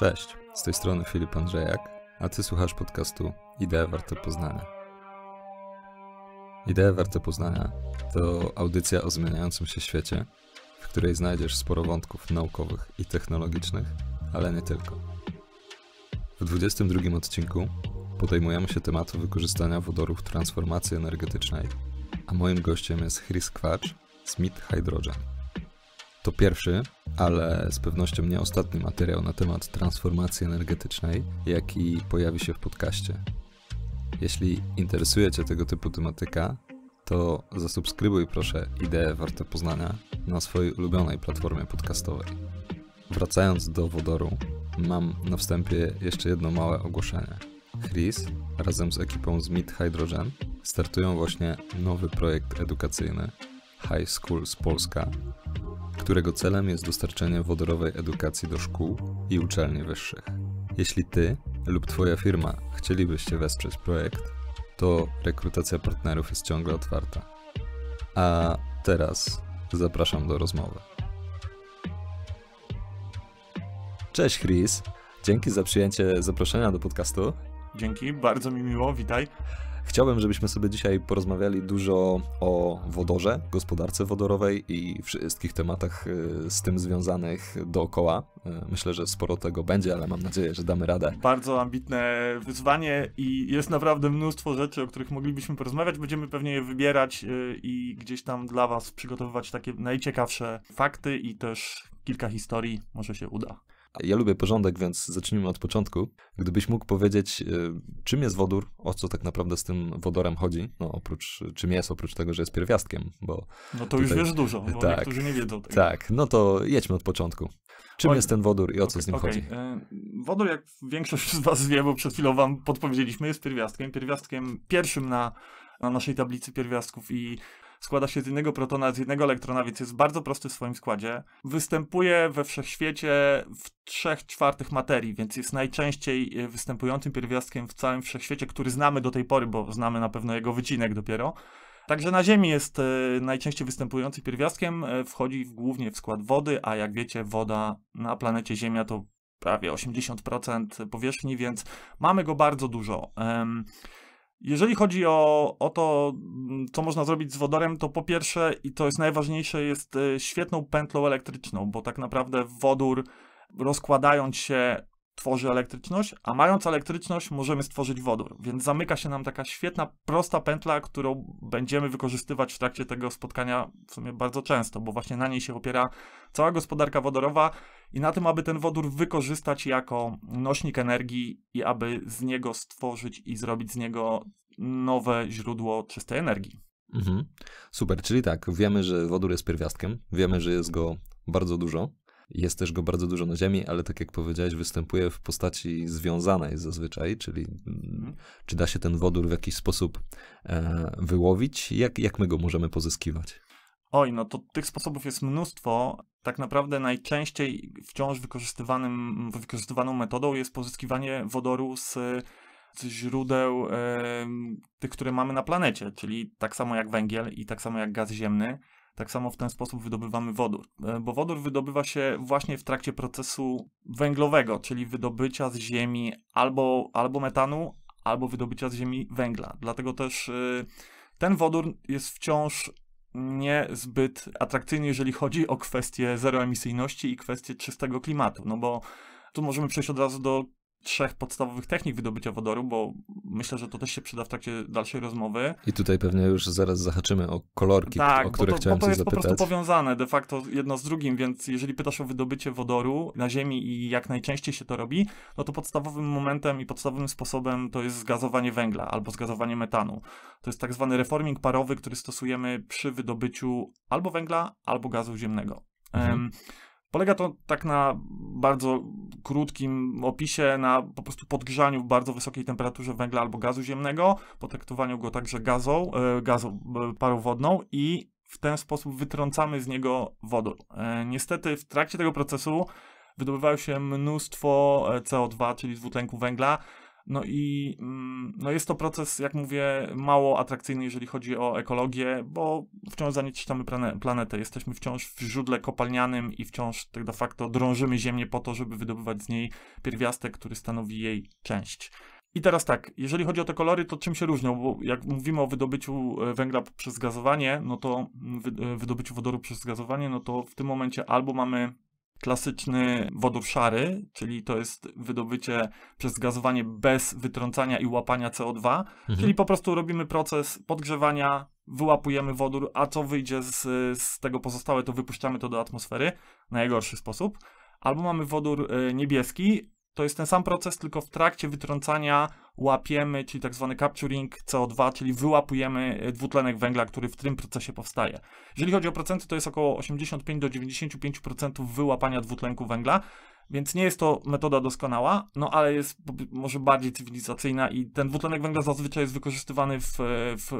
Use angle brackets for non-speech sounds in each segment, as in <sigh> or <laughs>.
Cześć, z tej strony Filip Andrzejak, a ty słuchasz podcastu Idee Warte Poznania. Idee Warte Poznania to audycja o zmieniającym się świecie, w której znajdziesz sporo wątków naukowych i technologicznych, ale nie tylko. W 22 odcinku podejmujemy się tematu wykorzystania wodorów w transformacji energetycznej, a moim gościem jest Chris Kwacz z MIT Hydrogen. To pierwszy ale z pewnością nie ostatni materiał na temat transformacji energetycznej, jaki pojawi się w podcaście. Jeśli interesuje Cię tego typu tematyka, to zasubskrybuj proszę Idee Warte Poznania na swojej ulubionej platformie podcastowej. Wracając do wodoru, mam na wstępie jeszcze jedno małe ogłoszenie. Chris razem z ekipą z Meet Hydrogen startują właśnie nowy projekt edukacyjny High School z Polska, którego celem jest dostarczenie wodorowej edukacji do szkół i uczelni wyższych. Jeśli Ty lub Twoja firma chcielibyście wesprzeć projekt, to rekrutacja partnerów jest ciągle otwarta. A teraz zapraszam do rozmowy. Cześć Chris, dzięki za przyjęcie zaproszenia do podcastu. Dzięki, bardzo mi miło, witaj. Chciałbym, żebyśmy sobie dzisiaj porozmawiali dużo o wodorze, gospodarce wodorowej i wszystkich tematach y, z tym związanych dookoła. Y, myślę, że sporo tego będzie, ale mam nadzieję, że damy radę. Bardzo ambitne wyzwanie i jest naprawdę mnóstwo rzeczy, o których moglibyśmy porozmawiać. Będziemy pewnie je wybierać y, i gdzieś tam dla Was przygotowywać takie najciekawsze fakty i też kilka historii. Może się uda. Ja lubię porządek, więc zacznijmy od początku. Gdybyś mógł powiedzieć, y, czym jest wodór, o co tak naprawdę z tym wodorem chodzi, no oprócz, czym jest, oprócz tego, że jest pierwiastkiem, bo... No to tutaj... już wiesz dużo, bo no, tak, niektórzy nie wiedzą tego. Tak, no to jedźmy od początku. Czym jest ten wodór i o co okay, z nim okay. chodzi? Y, wodór, jak większość z was wie, bo przed chwilą wam podpowiedzieliśmy, jest pierwiastkiem. Pierwiastkiem pierwszym na, na naszej tablicy pierwiastków i składa się z jednego protona, z jednego elektrona, więc jest bardzo prosty w swoim składzie. Występuje we wszechświecie w trzech czwartych materii, więc jest najczęściej e, występującym pierwiastkiem w całym wszechświecie, który znamy do tej pory, bo znamy na pewno jego wycinek dopiero. Także na Ziemi jest e, najczęściej występujący pierwiastkiem, e, wchodzi głównie w skład wody, a jak wiecie, woda na planecie Ziemia to prawie 80% powierzchni, więc mamy go bardzo dużo. Jeżeli chodzi o, o to, mm, co można zrobić z wodorem, to po pierwsze, i to jest najważniejsze, jest e, świetną pętlą elektryczną, bo tak naprawdę wodór rozkładając się tworzy elektryczność, a mając elektryczność możemy stworzyć wodór. Więc zamyka się nam taka świetna, prosta pętla, którą będziemy wykorzystywać w trakcie tego spotkania w sumie bardzo często, bo właśnie na niej się opiera cała gospodarka wodorowa i na tym, aby ten wodór wykorzystać jako nośnik energii i aby z niego stworzyć i zrobić z niego nowe źródło czystej energii. Mhm. Super, czyli tak, wiemy, że wodór jest pierwiastkiem, wiemy, że jest go bardzo dużo, jest też go bardzo dużo na ziemi, ale tak jak powiedziałeś, występuje w postaci związanej zazwyczaj, czyli mm, mhm. czy da się ten wodór w jakiś sposób e, wyłowić? Jak, jak my go możemy pozyskiwać? Oj, no to tych sposobów jest mnóstwo. Tak naprawdę najczęściej wciąż wykorzystywanym, wykorzystywaną metodą jest pozyskiwanie wodoru z, z źródeł e, tych, które mamy na planecie, czyli tak samo jak węgiel i tak samo jak gaz ziemny. Tak samo w ten sposób wydobywamy wodór, e, bo wodór wydobywa się właśnie w trakcie procesu węglowego, czyli wydobycia z ziemi albo, albo metanu, albo wydobycia z ziemi węgla. Dlatego też e, ten wodór jest wciąż niezbyt atrakcyjny, jeżeli chodzi o kwestie zeroemisyjności i kwestie czystego klimatu, no bo tu możemy przejść od razu do trzech podstawowych technik wydobycia wodoru, bo myślę, że to też się przyda w trakcie dalszej rozmowy. I tutaj pewnie już zaraz zahaczymy o kolorki, tak, o które bo to, chciałem bo to jest po prostu powiązane de facto jedno z drugim, więc jeżeli pytasz o wydobycie wodoru na Ziemi i jak najczęściej się to robi, no to podstawowym momentem i podstawowym sposobem to jest zgazowanie węgla albo zgazowanie metanu. To jest tak zwany reforming parowy, który stosujemy przy wydobyciu albo węgla, albo gazu ziemnego. Mhm. Um, Polega to tak na bardzo krótkim opisie, na po prostu podgrzaniu w bardzo wysokiej temperaturze węgla albo gazu ziemnego, potraktowaniu go także gazą, e, gazą e, parą wodną i w ten sposób wytrącamy z niego wodór. E, niestety w trakcie tego procesu wydobywało się mnóstwo CO2, czyli dwutlenku węgla, no i mm, no jest to proces, jak mówię, mało atrakcyjny, jeżeli chodzi o ekologię, bo wciąż zanieczyszczamy planetę. Jesteśmy wciąż w źródle kopalnianym i wciąż tak de facto drążymy Ziemię po to, żeby wydobywać z niej pierwiastek, który stanowi jej część. I teraz tak, jeżeli chodzi o te kolory, to czym się różnią? Bo jak mówimy o wydobyciu e, węgla przez gazowanie, no to mm, e, wydobyciu wodoru przez gazowanie, no to w tym momencie albo mamy Klasyczny wodór szary, czyli to jest wydobycie przez gazowanie bez wytrącania i łapania CO2, mhm. czyli po prostu robimy proces podgrzewania, wyłapujemy wodór, a co wyjdzie z, z tego pozostałe, to wypuszczamy to do atmosfery, najgorszy sposób. Albo mamy wodór e, niebieski, to jest ten sam proces, tylko w trakcie wytrącania łapiemy, czyli tak zwany capturing CO2, czyli wyłapujemy e, dwutlenek węgla, który w tym procesie powstaje. Jeżeli chodzi o procenty, to jest około 85 do 95% wyłapania dwutlenku węgla. Więc nie jest to metoda doskonała, no ale jest może bardziej cywilizacyjna i ten dwutlenek węgla zazwyczaj jest wykorzystywany w, w,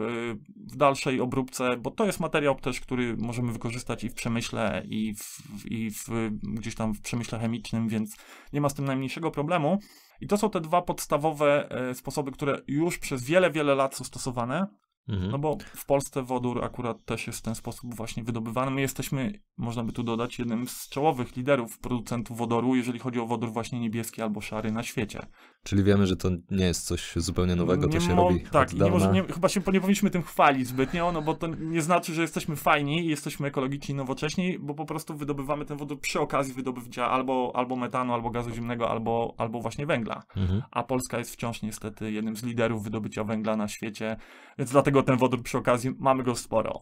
w dalszej obróbce, bo to jest materiał też, który możemy wykorzystać i w przemyśle, i, w, i w, gdzieś tam w przemyśle chemicznym, więc nie ma z tym najmniejszego problemu. I to są te dwa podstawowe e, sposoby, które już przez wiele, wiele lat są stosowane. Mhm. No bo w Polsce wodór akurat też jest w ten sposób właśnie wydobywany. My jesteśmy, można by tu dodać, jednym z czołowych liderów producentów wodoru, jeżeli chodzi o wodór właśnie niebieski albo szary na świecie. Czyli wiemy, że to nie jest coś zupełnie nowego, nie to się robi Tak, nie może, nie, chyba się nie powinniśmy tym chwalić zbytnio, no bo to nie znaczy, że jesteśmy fajni i jesteśmy ekologiczni nowocześni, bo po prostu wydobywamy ten wodór przy okazji wydobycia albo, albo metanu, albo gazu ziemnego, albo, albo właśnie węgla. Mhm. A Polska jest wciąż niestety jednym z liderów wydobycia węgla na świecie, więc dlatego dlatego ten wodór przy okazji mamy go sporo.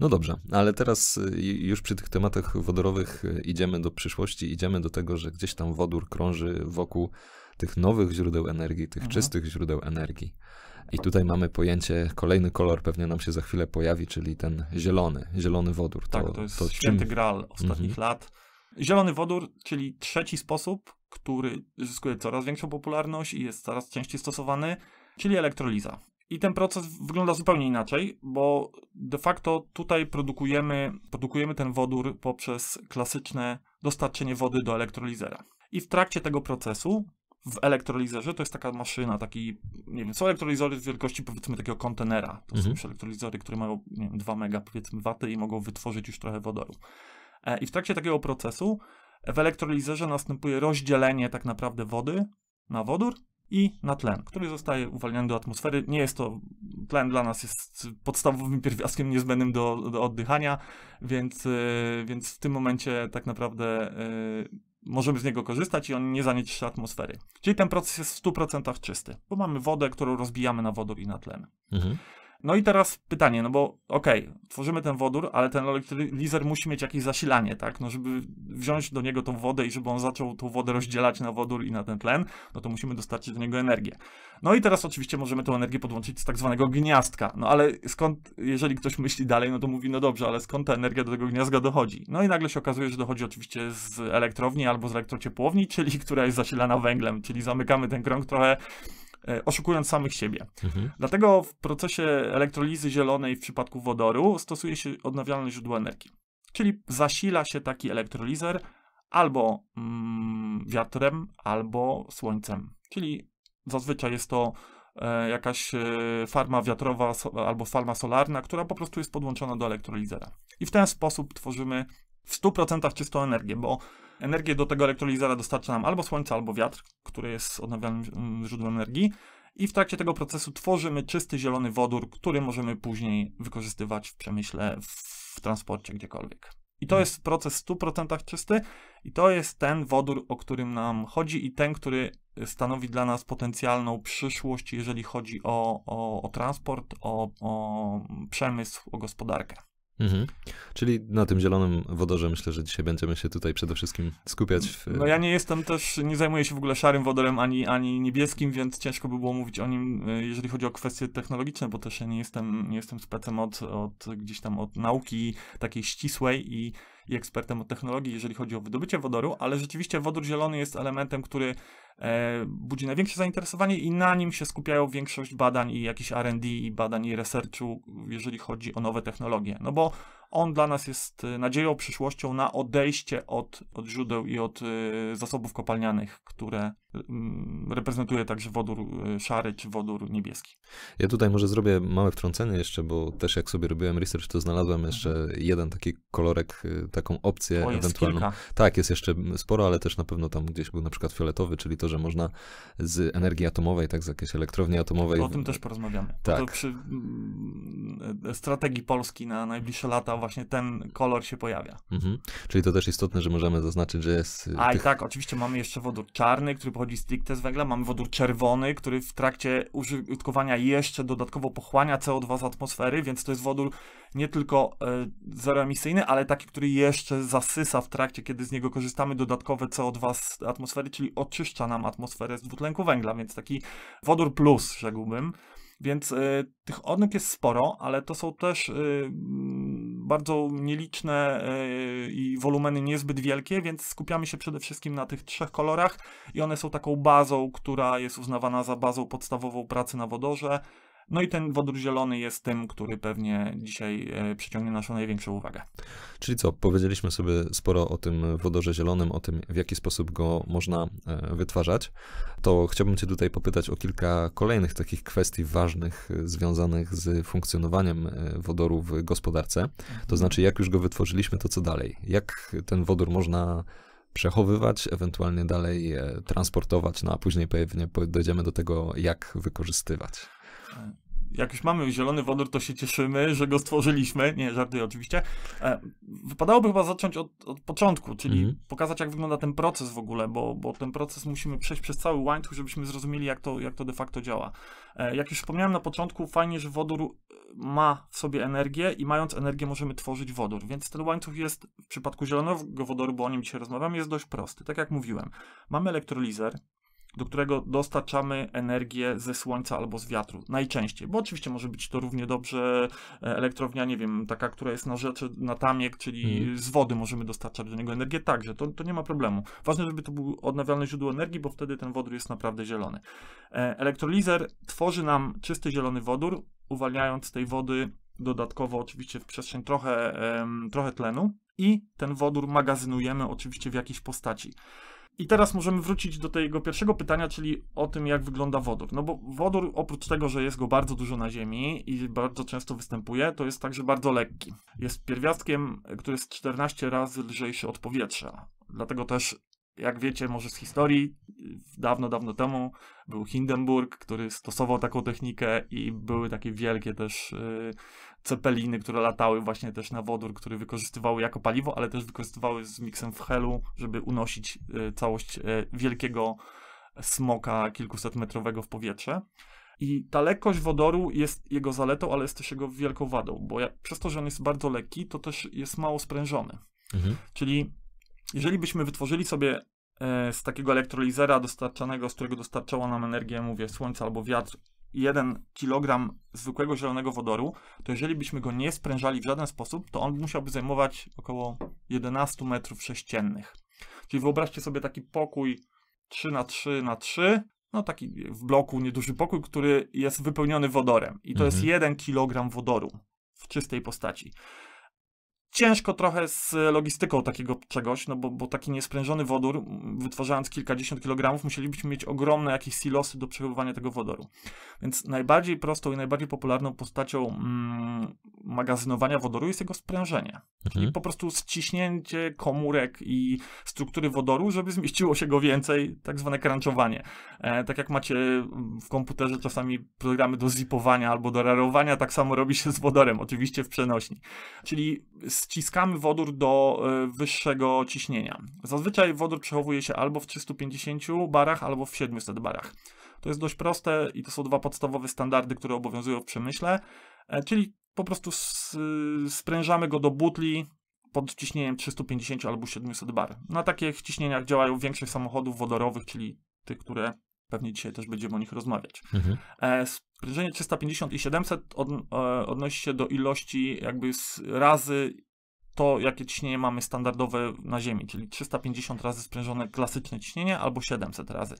No dobrze, ale teraz y, już przy tych tematach wodorowych y, idziemy do przyszłości, idziemy do tego, że gdzieś tam wodór krąży wokół tych nowych źródeł energii, tych mhm. czystych źródeł energii. I tutaj mamy pojęcie, kolejny kolor pewnie nam się za chwilę pojawi, czyli ten zielony, zielony wodór. To, tak, to jest to święty gral ostatnich mhm. lat. Zielony wodór, czyli trzeci sposób, który zyskuje coraz większą popularność i jest coraz częściej stosowany, czyli elektroliza. I ten proces wygląda zupełnie inaczej, bo de facto tutaj produkujemy, produkujemy ten wodór poprzez klasyczne dostarczenie wody do elektrolizera. I w trakcie tego procesu w elektrolizerze to jest taka maszyna, taki, nie wiem, są elektrolizery wielkości powiedzmy takiego kontenera. To mhm. są elektrolizory, które mają nie wiem, 2 mega powiedzmy waty i mogą wytworzyć już trochę wodoru. E, I w trakcie takiego procesu w elektrolizerze następuje rozdzielenie tak naprawdę wody na wodór i na tlen, który zostaje uwalniany do atmosfery. Nie jest to, tlen dla nas jest podstawowym pierwiastkiem niezbędnym do, do oddychania, więc, e, więc w tym momencie tak naprawdę e, możemy z niego korzystać i on nie zanieczyszcza atmosfery. Czyli ten proces jest w 100% czysty, bo mamy wodę, którą rozbijamy na wodór i na tlen. Mhm. No i teraz pytanie, no bo okej, okay, tworzymy ten wodór, ale ten elektrolizer musi mieć jakieś zasilanie, tak? No żeby wziąć do niego tą wodę i żeby on zaczął tą wodę rozdzielać na wodór i na ten tlen, no to musimy dostarczyć do niego energię. No i teraz oczywiście możemy tę energię podłączyć z tak zwanego gniazdka. No ale skąd, jeżeli ktoś myśli dalej, no to mówi, no dobrze, ale skąd ta energia do tego gniazda dochodzi? No i nagle się okazuje, że dochodzi oczywiście z elektrowni albo z elektrociepłowni, czyli która jest zasilana węglem, czyli zamykamy ten krąg trochę E, oszukując samych siebie. Mhm. Dlatego w procesie elektrolizy zielonej w przypadku wodoru stosuje się odnawialne źródło energii. Czyli zasila się taki elektrolizer albo mm, wiatrem, albo słońcem. Czyli zazwyczaj jest to e, jakaś e, farma wiatrowa so, albo farma solarna, która po prostu jest podłączona do elektrolizera. I w ten sposób tworzymy w 100% czystą energię, bo Energię do tego elektrolizera dostarcza nam albo słońce, albo wiatr, który jest odnawialnym mm, źródłem energii. I w trakcie tego procesu tworzymy czysty, zielony wodór, który możemy później wykorzystywać w przemyśle, w transporcie, gdziekolwiek. I to mhm. jest proces w 100% czysty, i to jest ten wodór, o którym nam chodzi, i ten, który stanowi dla nas potencjalną przyszłość, jeżeli chodzi o, o, o transport, o, o przemysł, o gospodarkę. Mhm. Czyli na tym zielonym wodorze myślę, że dzisiaj będziemy się tutaj przede wszystkim skupiać. W... No ja nie jestem też, nie zajmuję się w ogóle szarym wodorem ani, ani niebieskim, więc ciężko by było mówić o nim, e, jeżeli chodzi o kwestie technologiczne, bo też ja nie jestem, nie jestem specem od, od gdzieś tam od nauki takiej ścisłej i i ekspertem od technologii, jeżeli chodzi o wydobycie wodoru, ale rzeczywiście wodór zielony jest elementem, który e, budzi największe zainteresowanie i na nim się skupiają większość badań i jakichś R&D i badań i researchu, jeżeli chodzi o nowe technologie. No bo on dla nas jest y, nadzieją, przyszłością na odejście od, od źródeł i od y, zasobów kopalnianych, które mm, reprezentuje także wodór y, szary czy wodór niebieski. Ja tutaj może zrobię małe wtrącenie jeszcze, bo też jak sobie robiłem research, to znalazłem jeszcze mhm. jeden taki kolorek, taką opcję o, jest ewentualną. Kilka. Tak, jest jeszcze sporo, ale też na pewno tam gdzieś był na przykład fioletowy, czyli to, że można z energii atomowej, tak z jakiejś elektrowni atomowej. O tym też porozmawiamy. Tak. To przy mm, e, e, strategii Polski na najbliższe lata właśnie ten kolor się pojawia. Mhm. Czyli to też istotne, że możemy zaznaczyć, że jest... Y, A tych... i tak, oczywiście mamy jeszcze wodór czarny, który pochodzi stricte z węgla, mamy wodór czerwony, który w trakcie użytkowania jeszcze dodatkowo pochłania CO2 z atmosfery, więc to jest wodór nie tylko y, zeroemisyjny, ale taki, który jeszcze zasysa w trakcie, kiedy z niego korzystamy, dodatkowe CO2 z atmosfery, czyli oczyszcza nam atmosferę z dwutlenku węgla, więc taki wodór plus, rzekłbym. Więc y, tych odnóg jest sporo, ale to są też y, mm, bardzo nieliczne y, i wolumeny niezbyt wielkie, więc skupiamy się przede wszystkim na tych trzech kolorach i one są taką bazą, która jest uznawana za bazą podstawową pracy na wodorze. No i ten wodór zielony jest tym, który pewnie dzisiaj e, przyciągnie naszą największą uwagę. Czyli co, powiedzieliśmy sobie sporo o tym wodorze zielonym, o tym, w jaki sposób go można e, wytwarzać. To chciałbym Cię tutaj popytać o kilka kolejnych takich kwestii ważnych e, związanych z funkcjonowaniem wodoru w gospodarce. To mhm. znaczy, jak już go wytworzyliśmy, to co dalej? Jak ten wodór można przechowywać, ewentualnie dalej transportować, no a później pewnie dojdziemy do tego, jak wykorzystywać jak już mamy zielony wodór, to się cieszymy, że go stworzyliśmy. Nie, żartuję oczywiście. E, wypadałoby chyba zacząć od, od początku, czyli mhm. pokazać, jak wygląda ten proces w ogóle, bo, bo ten proces musimy przejść przez cały łańcuch, żebyśmy zrozumieli, jak to, jak to de facto działa. E, jak już wspomniałem na początku, fajnie, że wodór e, ma w sobie energię i mając energię możemy tworzyć wodór, więc ten łańcuch jest w przypadku zielonego wodoru, bo o nim dzisiaj rozmawiamy, jest dość prosty. Tak jak mówiłem, mamy elektrolizer, do którego dostarczamy energię ze słońca albo z wiatru. Najczęściej, bo oczywiście może być to równie dobrze e, elektrownia, nie wiem, taka, która jest na rzeczy, na tamiek, czyli mhm. z wody możemy dostarczać do niego energię, także to, to nie ma problemu. Ważne, żeby to był odnawialne źródło energii, bo wtedy ten wodór jest naprawdę zielony. E, elektrolizer tworzy nam czysty zielony wodór, uwalniając z tej wody dodatkowo oczywiście w przestrzeń trochę, trochę tlenu i ten wodór magazynujemy oczywiście w jakiejś postaci. I teraz możemy wrócić do tego pierwszego pytania, czyli o tym, jak wygląda wodór. No bo wodór, oprócz tego, że jest go bardzo dużo na Ziemi i bardzo często występuje, to jest także bardzo lekki. Jest pierwiastkiem, który jest 14 razy lżejszy od powietrza. Dlatego też jak wiecie może z historii, dawno, dawno temu był Hindenburg, który stosował taką technikę i były takie wielkie też y, cepeliny, które latały właśnie też na wodór, który wykorzystywały jako paliwo, ale też wykorzystywały z miksem w helu, żeby unosić y, całość y, wielkiego smoka kilkusetmetrowego w powietrze. I ta lekkość wodoru jest jego zaletą, ale jest też jego wielką wadą, bo ja, przez to, że on jest bardzo lekki, to też jest mało sprężony. Mhm. Czyli jeżeli byśmy wytworzyli sobie e, z takiego elektrolizera dostarczanego, z którego dostarczało nam energię, mówię, słońce albo wiatr, 1 kg zwykłego zielonego wodoru, to jeżeli byśmy go nie sprężali w żaden sposób, to on musiałby zajmować około 11 metrów sześciennych. Czyli wyobraźcie sobie taki pokój 3 na 3 na 3 no taki w bloku nieduży pokój, który jest wypełniony wodorem. I to mhm. jest 1 kg wodoru w czystej postaci. Ciężko trochę z logistyką takiego czegoś, no bo, bo taki niesprężony wodór, wytwarzając kilkadziesiąt kilogramów, musielibyśmy mieć ogromne jakieś silosy do przechowywania tego wodoru. Więc najbardziej prostą i najbardziej popularną postacią mm, magazynowania wodoru jest jego sprężenie. Czyli mhm. po prostu ściśnięcie komórek i struktury wodoru, żeby zmieściło się go więcej, tak zwane crunchowanie. E, tak jak macie w komputerze czasami programy do zipowania albo do rarowania, tak samo robi się z wodorem, oczywiście w przenośni. Czyli ściskamy wodór do e, wyższego ciśnienia. Zazwyczaj wodór przechowuje się albo w 350 barach, albo w 700 barach. To jest dość proste i to są dwa podstawowe standardy, które obowiązują w przemyśle, e, czyli po prostu e, sprężamy go do butli pod ciśnieniem 350 albo 700 bar. Na takich ciśnieniach działają większość samochodów wodorowych, czyli tych, które pewnie dzisiaj też będziemy o nich rozmawiać. Mhm. Sprężenie 350 i 700 odnosi się do ilości jakby razy to, jakie ciśnienie mamy standardowe na Ziemi, czyli 350 razy sprężone klasyczne ciśnienie albo 700 razy.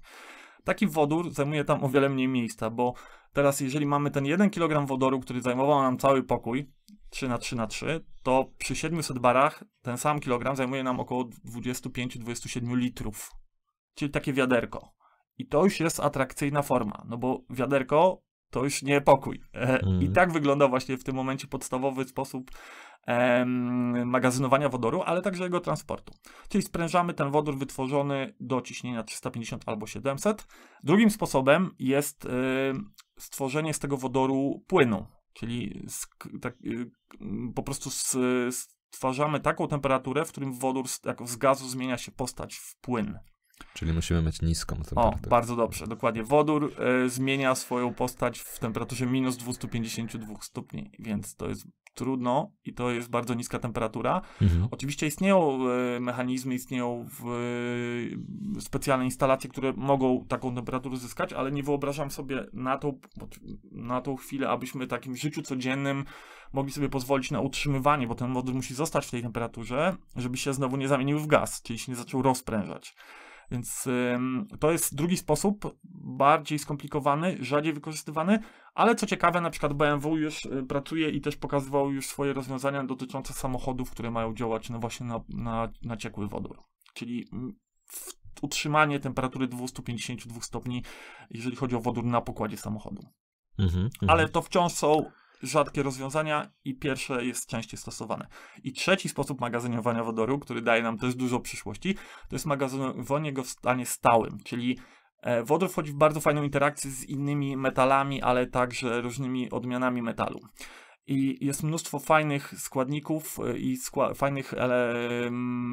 Taki wodór zajmuje tam o wiele mniej miejsca, bo teraz jeżeli mamy ten 1 kg wodoru, który zajmował nam cały pokój, 3 na 3 na 3, to przy 700 barach ten sam kilogram zajmuje nam około 25-27 litrów. Czyli takie wiaderko. I to już jest atrakcyjna forma, no bo wiaderko to już niepokój. E, mm. I tak wygląda właśnie w tym momencie podstawowy sposób magazynowania wodoru, ale także jego transportu. Czyli sprężamy ten wodór wytworzony do ciśnienia 350 albo 700. Drugim sposobem jest e, stworzenie z tego wodoru płynu, czyli z, tak, y, po prostu z, stwarzamy taką temperaturę, w którym wodór z, jako z gazu zmienia się postać w płyn. Czyli musimy mieć niską temperaturę. O, bardzo dobrze, dokładnie. Wodór y, zmienia swoją postać w temperaturze minus 252 stopni, więc to jest trudno i to jest bardzo niska temperatura. Mhm. Oczywiście istnieją y, mechanizmy, istnieją w, y, specjalne instalacje, które mogą taką temperaturę zyskać, ale nie wyobrażam sobie na tą, na tą chwilę, abyśmy w takim życiu codziennym mogli sobie pozwolić na utrzymywanie, bo ten wodór musi zostać w tej temperaturze, żeby się znowu nie zamienił w gaz, czyli się nie zaczął rozprężać. Więc to jest drugi sposób, bardziej skomplikowany, rzadziej wykorzystywany, ale co ciekawe, na przykład BMW już y, pracuje i też pokazywał już swoje rozwiązania dotyczące samochodów, które mają działać no właśnie na, na, na ciekły wodór. Czyli mm, utrzymanie temperatury 252 stopni, jeżeli chodzi o wodór na pokładzie samochodu. Mhm, mhm. ale to wciąż są rzadkie rozwiązania i pierwsze jest częściej stosowane. I trzeci sposób magazynowania wodoru, który daje nam też dużo przyszłości, to jest magazynowanie go w stanie stałym, czyli e, Wodór wchodzi w bardzo fajną interakcję z innymi metalami, ale także różnymi odmianami metalu i jest mnóstwo fajnych składników e, i skła fajnych ele,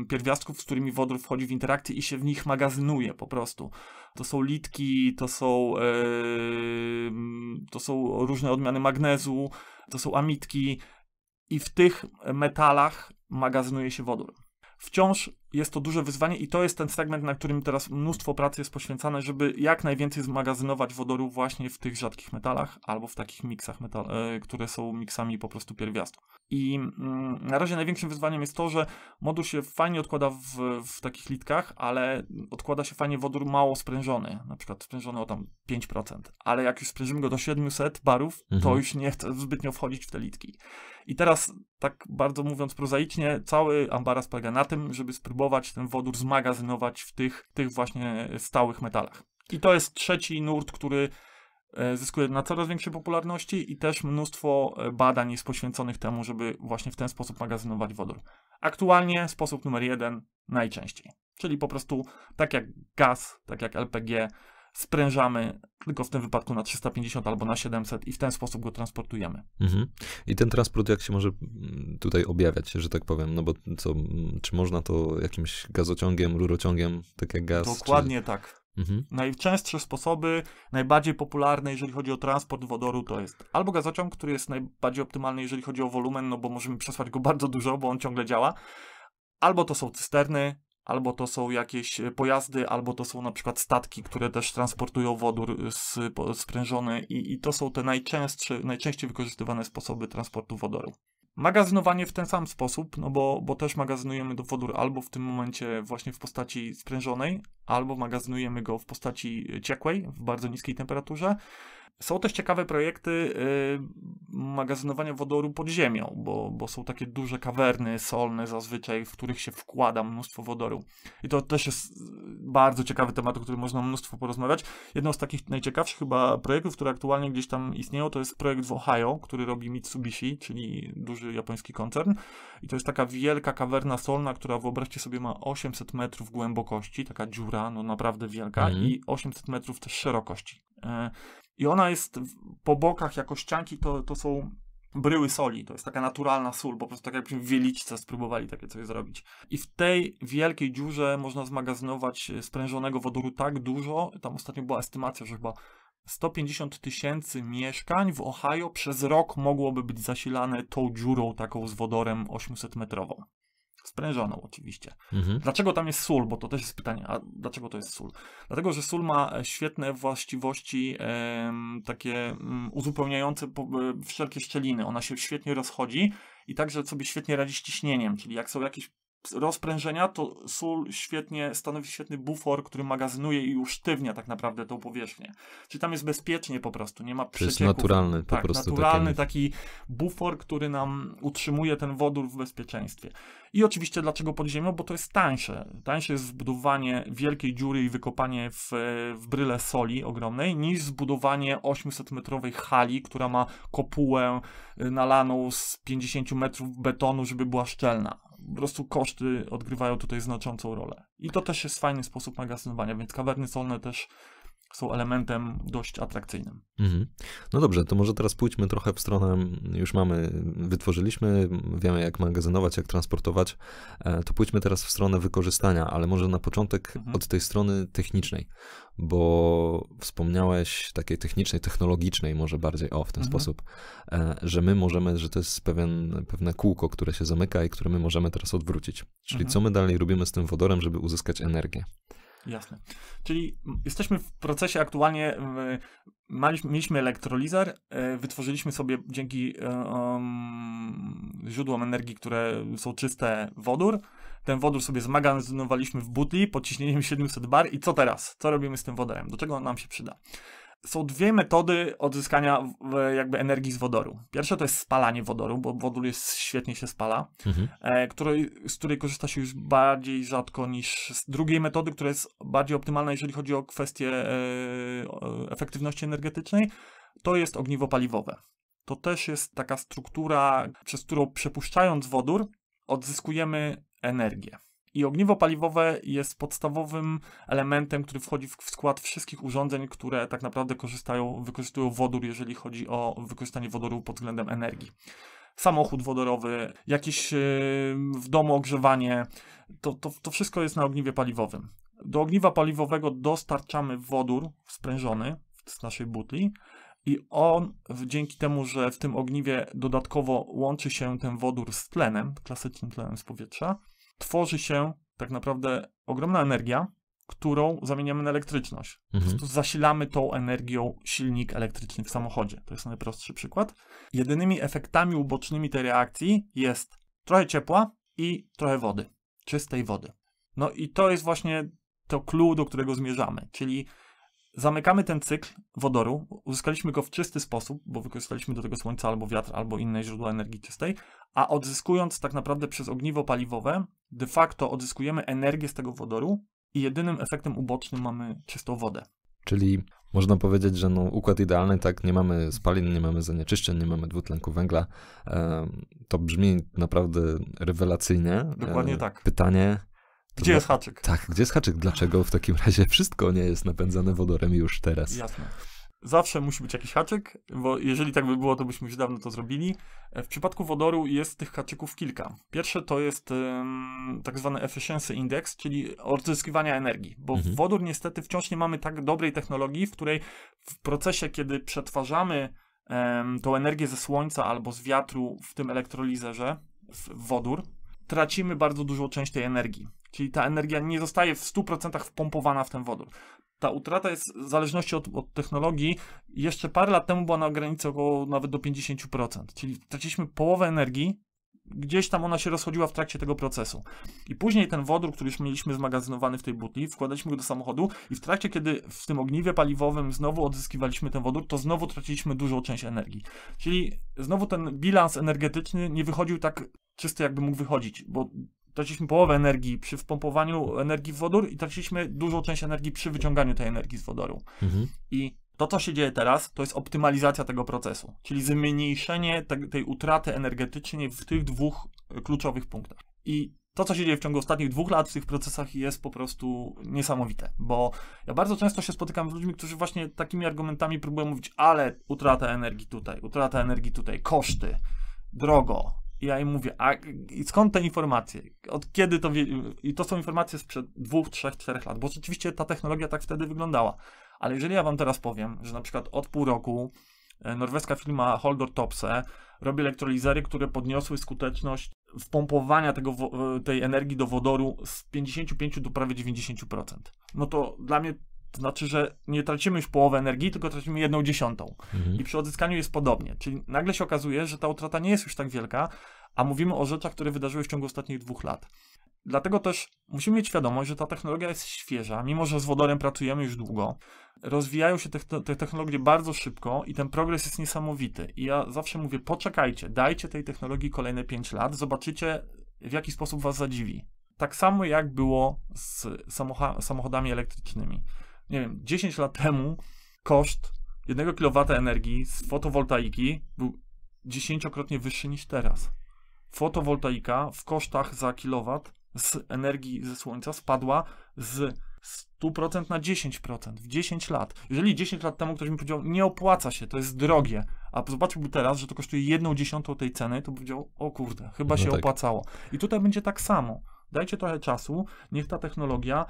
pierwiastków, z którymi wodór wchodzi w interakcję i się w nich magazynuje po prostu. To są litki, to są, to są różne odmiany magnezu, to są amitki i w tych metalach magazynuje się wodór wciąż jest to duże wyzwanie i to jest ten segment, na którym teraz mnóstwo pracy jest poświęcane, żeby jak najwięcej zmagazynować wodoru właśnie w tych rzadkich metalach albo w takich miksach, metal, e, które są miksami po prostu pierwiastku. I mm, na razie największym wyzwaniem jest to, że moduł się fajnie odkłada w, w takich litkach, ale odkłada się fajnie wodór mało sprężony, na przykład sprężony o tam 5%, ale jak już sprężymy go do 700 barów, mhm. to już nie chcę zbytnio wchodzić w te litki. I teraz, tak bardzo mówiąc prozaicznie, cały ambaras polega na tym, żeby spróbować ten wodór zmagazynować w tych, tych właśnie stałych metalach. I to jest trzeci nurt, który e, zyskuje na coraz większej popularności i też mnóstwo e, badań jest poświęconych temu, żeby właśnie w ten sposób magazynować wodór. Aktualnie sposób numer jeden najczęściej, czyli po prostu tak jak gaz, tak jak LPG, sprężamy tylko w tym wypadku na 350 albo na 700 i w ten sposób go transportujemy. Mhm. I ten transport jak się może mm, tutaj objawiać, że tak powiem? No bo co, mm, czy można to jakimś gazociągiem, rurociągiem, tak jak gaz? Dokładnie czy... tak. Mhm. Najczęstsze sposoby, najbardziej popularne, jeżeli chodzi o transport wodoru, to jest albo gazociąg, który jest najbardziej optymalny, jeżeli chodzi o wolumen, no bo możemy przesłać go <laughs> bardzo dużo, bo on ciągle działa, albo to są cysterny, albo to są jakieś e, pojazdy, albo to są na przykład statki, które też transportują wodór e, sprężony i, i to są te najczęstsze, najczęściej wykorzystywane sposoby transportu wodoru. Magazynowanie w ten sam sposób, no bo, bo też magazynujemy do wodór albo w tym momencie właśnie w postaci sprężonej, albo magazynujemy go w postaci ciekłej w bardzo niskiej temperaturze, są też ciekawe projekty y, magazynowania wodoru pod ziemią, bo, bo są takie duże kawerny solne zazwyczaj, w których się wkłada mnóstwo wodoru. I to też jest y, bardzo ciekawy temat, o którym można mnóstwo porozmawiać. Jedną z takich najciekawszych chyba projektów, które aktualnie gdzieś tam istnieją, to jest projekt w Ohio, który robi Mitsubishi, czyli duży japoński koncern. I to jest taka wielka kawerna solna, która wyobraźcie sobie ma 800 metrów głębokości, taka dziura, no naprawdę wielka, mhm. i 800 metrów też szerokości. E, i ona jest po bokach jako ścianki, to, to są bryły soli. To jest taka naturalna sól, po prostu tak jakbyśmy w wieliczce spróbowali takie coś zrobić. I w tej wielkiej dziurze można zmagazynować e, sprężonego wodoru tak dużo, tam ostatnio była estymacja, że chyba 150 tysięcy mieszkań w Ohio przez rok mogłoby być zasilane tą dziurą taką z wodorem 800-metrową sprężoną oczywiście. Mhm. Dlaczego tam jest sól? Bo to też jest pytanie, a dlaczego to jest sól? Dlatego, że sól ma e, świetne właściwości e, takie m, mm, uzupełniające po, e, wszelkie szczeliny. Ona się świetnie rozchodzi i także sobie świetnie radzi z ciśnieniem, czyli jak są jakieś rozprężenia, to sól świetnie, stanowi świetny bufor, który magazynuje i usztywnia tak naprawdę tą powierzchnię. Czyli tam jest bezpiecznie po prostu, nie ma przecieków. To jest naturalny po tak, prostu. naturalny taki... taki bufor, który nam utrzymuje ten wodór w bezpieczeństwie. I oczywiście dlaczego pod ziemią? Bo to jest tańsze. Tańsze jest zbudowanie wielkiej dziury i wykopanie w, w bryle soli ogromnej, niż zbudowanie 800-metrowej hali, która ma kopułę y, nalaną z 50 metrów betonu, żeby była szczelna po prostu koszty odgrywają tutaj znaczącą rolę. I to też jest fajny sposób magazynowania, więc kawerny solne też są elementem dość atrakcyjnym. Mhm. No dobrze, to może teraz pójdźmy trochę w stronę, już mamy, wytworzyliśmy, wiemy jak magazynować, jak transportować, e, to pójdźmy teraz w stronę wykorzystania, ale może na początek mhm. od tej strony technicznej, bo wspomniałeś takiej technicznej, technologicznej może bardziej, o w ten mhm. sposób, e, że my możemy, że to jest pewien, pewne kółko, które się zamyka i które my możemy teraz odwrócić. Czyli mhm. co my dalej robimy z tym wodorem, żeby uzyskać energię? Jasne. Czyli jesteśmy w procesie aktualnie, y, maliśmy, mieliśmy elektrolizer, y, wytworzyliśmy sobie dzięki y, um, źródłom energii, które są czyste, wodór. Ten wodór sobie zmagazynowaliśmy w butli pod ciśnieniem 700 bar i co teraz? Co robimy z tym wodorem? Do czego on nam się przyda? są dwie metody odzyskania jakby energii z wodoru. Pierwsza to jest spalanie wodoru, bo wodór jest, świetnie się spala, mhm. E, której, z której korzysta się już bardziej rzadko niż z drugiej metody, która jest bardziej optymalna, jeżeli chodzi o kwestie e, efektywności energetycznej, to jest ogniwo paliwowe. To też jest taka struktura, przez którą przepuszczając wodór, odzyskujemy energię. I ogniwo paliwowe jest podstawowym elementem, który wchodzi w skład wszystkich urządzeń, które tak naprawdę korzystają, wykorzystują wodór, jeżeli chodzi o wykorzystanie wodoru pod względem energii samochód wodorowy, jakieś y, w domu ogrzewanie, to, to, to wszystko jest na ogniwie paliwowym. Do ogniwa paliwowego dostarczamy wodór sprężony z naszej butli i on dzięki temu, że w tym ogniwie dodatkowo łączy się ten wodór z tlenem, klasycznym tlenem z powietrza, tworzy się tak naprawdę ogromna energia, którą zamieniamy na elektryczność. Mhm. Po prostu zasilamy tą energią silnik elektryczny w samochodzie. To jest najprostszy przykład. Jedynymi efektami ubocznymi tej reakcji jest trochę ciepła i trochę wody, czystej wody. No i to jest właśnie to clue, do którego zmierzamy, czyli zamykamy ten cykl wodoru, uzyskaliśmy go w czysty sposób, bo wykorzystaliśmy do tego słońca albo wiatr, albo inne źródła energii czystej, a odzyskując tak naprawdę przez ogniwo paliwowe, de facto odzyskujemy energię z tego wodoru i jedynym efektem ubocznym mamy czystą wodę. Czyli można powiedzieć, że no, układ idealny, tak, nie mamy spalin, nie mamy zanieczyszczeń, nie mamy dwutlenku węgla. to brzmi naprawdę rewelacyjnie. Dokładnie e, tak. Pytanie, gdzie jest haczyk? Tak, gdzie jest haczyk? Dlaczego w takim razie wszystko nie jest napędzane wodorem już teraz? Jasne. Zawsze musi być jakiś haczyk, bo jeżeli tak by było, to byśmy już dawno to zrobili. E, w przypadku wodoru jest tych haczyków kilka. Pierwsze to jest um, tak zwany efficiency index, czyli odzyskiwania energii, bo mhm. wodór niestety wciąż nie mamy tak dobrej technologii, w której w procesie, kiedy przetwarzamy um, tą energię ze słońca albo z wiatru w tym elektrolizerze, w wodór, tracimy bardzo dużą część tej energii. Czyli ta energia nie zostaje w 100% wpompowana w ten wodór. Ta utrata jest w zależności od, od, technologii. Jeszcze parę lat temu była na granicy około nawet do 50%. Czyli traciliśmy połowę energii, gdzieś tam ona się rozchodziła w trakcie tego procesu. I później ten wodór, który już mieliśmy zmagazynowany w tej butli, wkładaliśmy go do samochodu i w trakcie, kiedy w tym ogniwie paliwowym znowu odzyskiwaliśmy ten wodór, to znowu traciliśmy dużą część energii. Czyli znowu ten bilans energetyczny nie wychodził tak czysto jakby mógł wychodzić, bo traciliśmy połowę energii przy wpompowaniu energii w wodór i traciliśmy dużą część energii przy wyciąganiu tej energii z wodoru. Mhm. I to, co się dzieje teraz, to jest optymalizacja tego procesu, czyli zmniejszenie te, tej utraty energetycznej w tych dwóch e, kluczowych punktach. I to, co się dzieje w ciągu ostatnich dwóch lat w tych procesach jest po prostu niesamowite, bo ja bardzo często się spotykam z ludźmi, którzy właśnie takimi argumentami próbują mówić, ale utrata energii tutaj, utrata energii tutaj, koszty, drogo, ja im mówię, a skąd te informacje? Od kiedy to... I to są informacje sprzed dwóch, trzech, czterech lat, bo rzeczywiście ta technologia tak wtedy wyglądała. Ale jeżeli ja wam teraz powiem, że na przykład od pół roku e, norweska firma Holger Topse robi elektrolizery, które podniosły skuteczność wpompowania tego, e, tej energii do wodoru z 55 do prawie 90%. No to dla mnie to znaczy, że nie tracimy już połowę energii, tylko tracimy jedną dziesiątą. Mhm. I przy odzyskaniu jest podobnie. Czyli nagle się okazuje, że ta utrata nie jest już tak wielka, a mówimy o rzeczach, które wydarzyły się w ciągu ostatnich dwóch lat. Dlatego też musimy mieć świadomość, że ta technologia jest świeża, mimo że z wodorem pracujemy już długo. Rozwijają się te, te technologie bardzo szybko i ten progres jest niesamowity. I ja zawsze mówię, poczekajcie, dajcie tej technologii kolejne 5 lat, zobaczycie w jaki sposób was zadziwi. Tak samo jak było z samochodami elektrycznymi nie wiem, 10 lat temu koszt 1 kW energii z fotowoltaiki był dziesięciokrotnie wyższy niż teraz. Fotowoltaika w kosztach za kilowat z energii ze słońca spadła z 100% na 10% w 10 lat. Jeżeli 10 lat temu ktoś mi powiedział, nie opłaca się, to jest drogie, a zobaczyłby teraz, że to kosztuje jedną dziesiątą tej ceny, to by powiedział, o kurde, chyba no się tak. opłacało. I tutaj będzie tak samo. Dajcie trochę czasu, niech ta technologia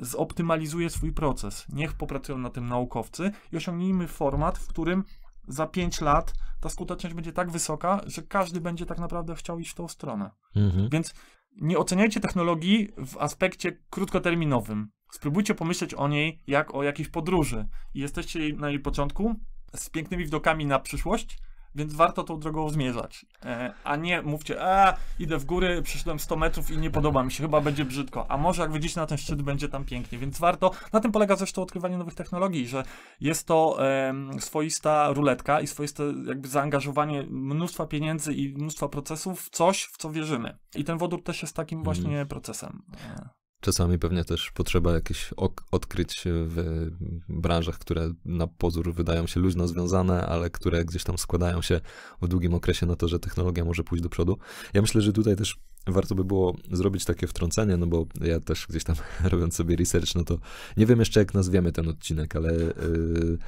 zoptymalizuje swój proces. Niech popracują na tym naukowcy i osiągnijmy format, w którym za 5 lat ta skuteczność będzie tak wysoka, że każdy będzie tak naprawdę chciał iść w tą stronę. Mhm. Więc nie oceniajcie technologii w aspekcie krótkoterminowym. Spróbujcie pomyśleć o niej jak o jakiejś podróży. I jesteście na jej początku z pięknymi widokami na przyszłość, więc warto tą drogą zmierzać. E, a nie mówcie, a idę w góry, przyszedłem 100 metrów i nie podoba mi się, chyba będzie brzydko. A może jak wyjdziecie na ten szczyt, będzie tam pięknie. Więc warto, na tym polega zresztą odkrywanie nowych technologii, że jest to e, swoista ruletka i swoiste jakby zaangażowanie mnóstwa pieniędzy i mnóstwa procesów w coś, w co wierzymy. I ten wodór też jest takim mhm. właśnie procesem. E. Czasami pewnie też potrzeba jakichś odkryć w branżach, które na pozór wydają się luźno związane, ale które gdzieś tam składają się w długim okresie na to, że technologia może pójść do przodu. Ja myślę, że tutaj też warto by było zrobić takie wtrącenie, no bo ja też gdzieś tam <laughs> robiąc sobie research, no to nie wiem jeszcze jak nazwiemy ten odcinek, ale. Yy,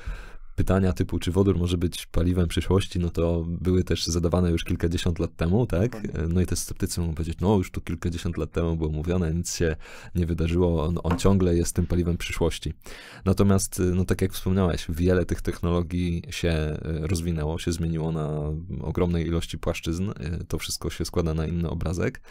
pytania typu, czy wodór może być paliwem przyszłości, no to były też zadawane już kilkadziesiąt lat temu, tak? No i te sceptycy mogą powiedzieć, no już to kilkadziesiąt lat temu było mówione, nic się nie wydarzyło, on, on ciągle jest tym paliwem przyszłości. Natomiast, no tak jak wspomniałeś, wiele tych technologii się e, rozwinęło, się zmieniło na ogromnej ilości płaszczyzn, e, to wszystko się składa na inny obrazek.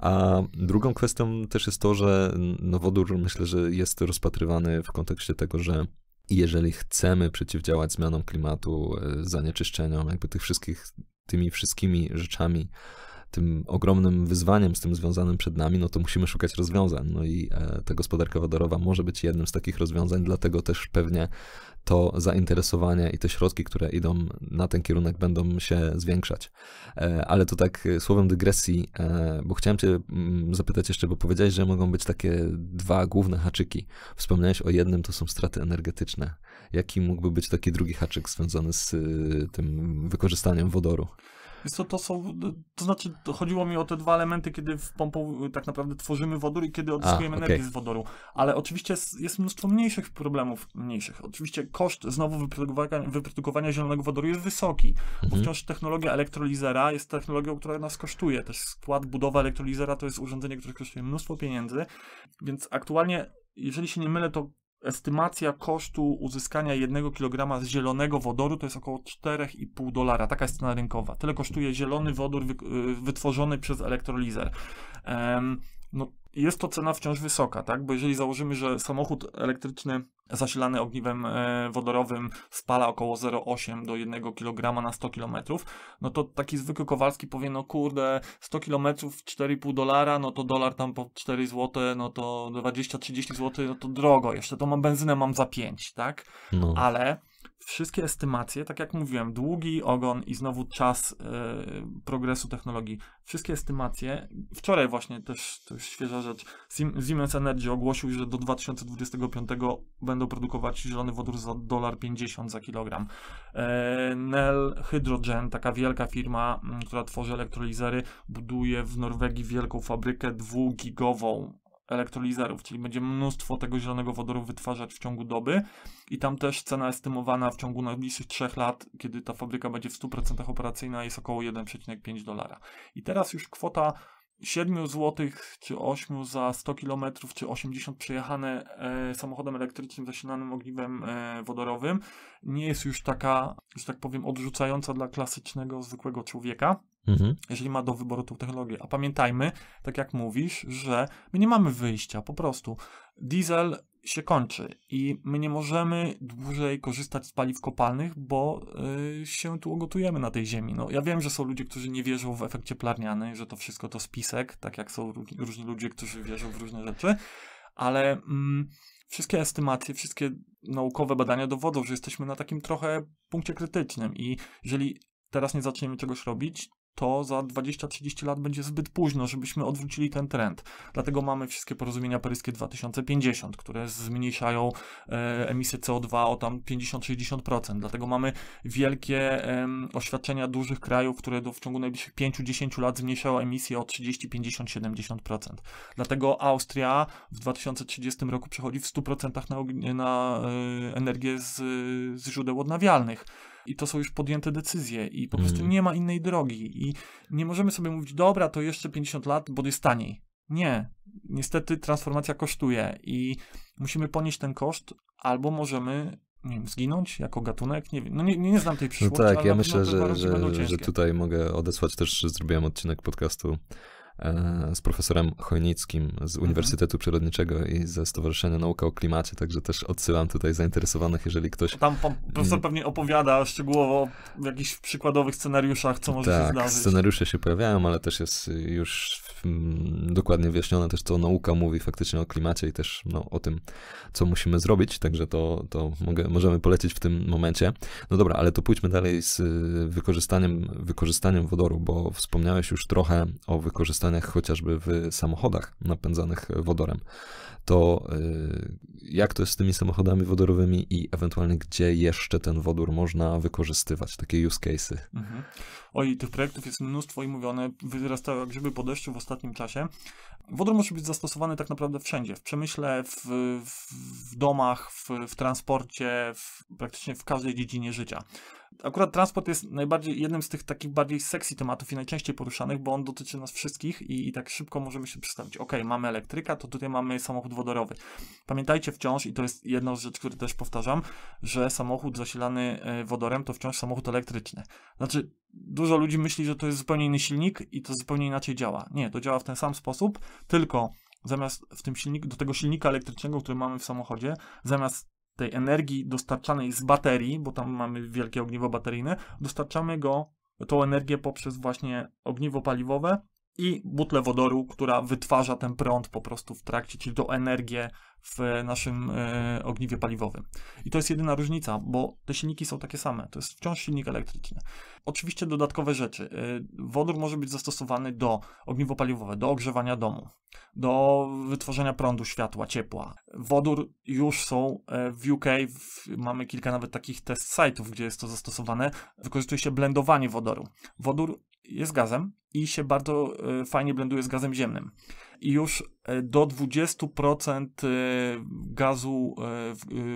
A drugą kwestią też jest to, że no wodór myślę, że jest rozpatrywany w kontekście tego, że jeżeli chcemy przeciwdziałać zmianom klimatu, e, zanieczyszczeniom, jakby tych wszystkich, tymi wszystkimi rzeczami, tym ogromnym wyzwaniem z tym związanym przed nami, no to musimy szukać rozwiązań. No i e, ta gospodarka wodorowa może być jednym z takich rozwiązań, dlatego też pewnie to zainteresowanie i te środki, które idą na ten kierunek, będą się zwiększać. E, ale to tak e, słowem dygresji, bo chciałem Cię mm, zapytać jeszcze, bo powiedziałeś, że mogą być takie dwa główne haczyki. Wspomniałeś o jednym, to są straty energetyczne. Jaki mógłby być taki drugi haczyk związany z tym wykorzystaniem wodoru? to, to są, to znaczy to chodziło mi o te dwa elementy, kiedy w pompą tak naprawdę tworzymy wodór i kiedy odzyskujemy A, okay. energię z wodoru. Ale oczywiście jest, jest mnóstwo mniejszych problemów, mniejszych. Oczywiście koszt znowu wyprodukowania, wyprodukowania zielonego wodoru jest wysoki, mhm. bo wciąż technologia elektrolizera jest technologią, która nas kosztuje. Też skład, budowa elektrolizera to jest urządzenie, które kosztuje mnóstwo pieniędzy, więc aktualnie jeżeli się nie mylę, to estymacja kosztu uzyskania 1 kg zielonego wodoru to jest około 4,5 dolara. Taka jest cena rynkowa. Tyle kosztuje zielony wodór wytworzony przez elektrolizer no, jest to cena wciąż wysoka, tak? Bo jeżeli założymy, że samochód elektryczny zasilany ogniwem e, wodorowym spala około 0,8 do 1 kg na 100 km, no to taki zwykły Kowalski powie, no kurde, 100 km 4,5 dolara, no to dolar tam po 4 zł, no to 20-30 zł, no to drogo, jeszcze to mam benzynę mam za 5, tak? No. Ale wszystkie estymacje, tak jak mówiłem, długi ogon i znowu czas yy, progresu technologii, wszystkie estymacje, wczoraj właśnie też, to świeża rzecz, Siemens Energy ogłosił, że do 2025 będą produkować zielony wodór za dolar 50 za kilogram. Yy, Nel Hydrogen, taka wielka firma, która tworzy elektrolizery, buduje w Norwegii wielką fabrykę dwugigową elektrolizerów, czyli będzie mnóstwo tego zielonego wodoru wytwarzać w ciągu doby i tam też cena estymowana w ciągu najbliższych 3 lat, kiedy ta fabryka będzie w 100% operacyjna jest około 1,5 dolara. I teraz już kwota 7 zł czy 8 za 100 km, czy 80 przejechane e, samochodem elektrycznym zasilanym ogniwem e, wodorowym nie jest już taka, że tak powiem, odrzucająca dla klasycznego, zwykłego człowieka. Mhm. Jeżeli ma do wyboru tą technologię. A pamiętajmy, tak jak mówisz, że my nie mamy wyjścia, po prostu. Diesel się kończy i my nie możemy dłużej korzystać z paliw kopalnych, bo y, się tu ogotujemy na tej ziemi. No, ja wiem, że są ludzie, którzy nie wierzą w efekt cieplarniany, że to wszystko to spisek, tak jak są różni, różni ludzie, którzy wierzą w różne rzeczy, ale mm, wszystkie estymacje, wszystkie naukowe badania dowodzą, że jesteśmy na takim trochę punkcie krytycznym i jeżeli teraz nie zaczniemy czegoś robić, to za 20-30 lat będzie zbyt późno, żebyśmy odwrócili ten trend. Dlatego mamy wszystkie porozumienia paryskie 2050, które zmniejszają e, emisję CO2 o tam 50-60%. Dlatego mamy wielkie e, oświadczenia dużych krajów, które do, w ciągu najbliższych 5-10 lat zmniejszają emisję o 30, 50, 70%. Dlatego Austria w 2030 roku przechodzi w 100% na, na e, energię z, z źródeł odnawialnych i to są już podjęte decyzje i po prostu mm. nie ma innej drogi i nie możemy sobie mówić, dobra, to jeszcze 50 lat, bo jest taniej. Nie, niestety transformacja kosztuje i musimy ponieść ten koszt, albo możemy nie wiem, zginąć jako gatunek. Nie, wiem. no nie, nie znam tej no przyszłości. No tak, ja myślę, że, że, że tutaj mogę odesłać też, że zrobiłem odcinek podcastu E, z profesorem Chojnickim z mhm. Uniwersytetu Przyrodniczego i ze Stowarzyszenia Nauka o Klimacie, także też odsyłam tutaj zainteresowanych, jeżeli ktoś... Tam pan mm, profesor pewnie opowiada szczegółowo w jakichś przykładowych scenariuszach, co może tak, się zdarzyć. scenariusze się pojawiają, ale też jest już mm, dokładnie wyjaśnione też, co nauka mówi faktycznie o klimacie i też no, o tym, co musimy zrobić, także to, to mogę, możemy polecić w tym momencie. No dobra, ale to pójdźmy dalej z y, wykorzystaniem, wykorzystaniem wodoru, bo wspomniałeś już trochę o wykorzystaniu wykorzystanych chociażby w samochodach napędzanych wodorem, to y, jak to jest z tymi samochodami wodorowymi i ewentualnie gdzie jeszcze ten wodór można wykorzystywać, takie use cases? Mhm. Oj, tych projektów jest mnóstwo i mówione, wyrastają jak grzyby po deszczu w ostatnim czasie. Wodór może być zastosowany tak naprawdę wszędzie, w przemyśle, w, w, w domach, w, w transporcie, w, praktycznie w każdej dziedzinie życia akurat transport jest najbardziej jednym z tych takich bardziej sexy tematów i najczęściej poruszanych, bo on dotyczy nas wszystkich i, i tak szybko możemy się przedstawić. Ok, mamy elektryka, to tutaj mamy samochód wodorowy. Pamiętajcie wciąż, i to jest jedna z rzeczy, które też powtarzam, że samochód zasilany e, wodorem to wciąż samochód elektryczny. Znaczy, dużo ludzi myśli, że to jest zupełnie inny silnik i to zupełnie inaczej działa. Nie, to działa w ten sam sposób, tylko zamiast w tym silniku, do tego silnika elektrycznego, który mamy w samochodzie, zamiast tej energii dostarczanej z baterii, bo tam mamy wielkie ogniwo bateryjne, dostarczamy go, tą energię poprzez właśnie ogniwo paliwowe i butlę wodoru, która wytwarza ten prąd po prostu w trakcie, czyli tą energię w naszym e, ogniwie paliwowym. I to jest jedyna różnica, bo te silniki są takie same. To jest wciąż silnik elektryczny. Oczywiście dodatkowe rzeczy. Y, wodór może być zastosowany do ogniwo paliwowe, do ogrzewania domu, do wytworzenia prądu, światła, ciepła. Wodór już są e, w UK, w, mamy kilka nawet takich test site'ów, gdzie jest to zastosowane. Wykorzystuje się blendowanie wodoru. Wodór jest gazem i się bardzo e, fajnie blenduje z gazem ziemnym. I już e, do 20% e, gazu,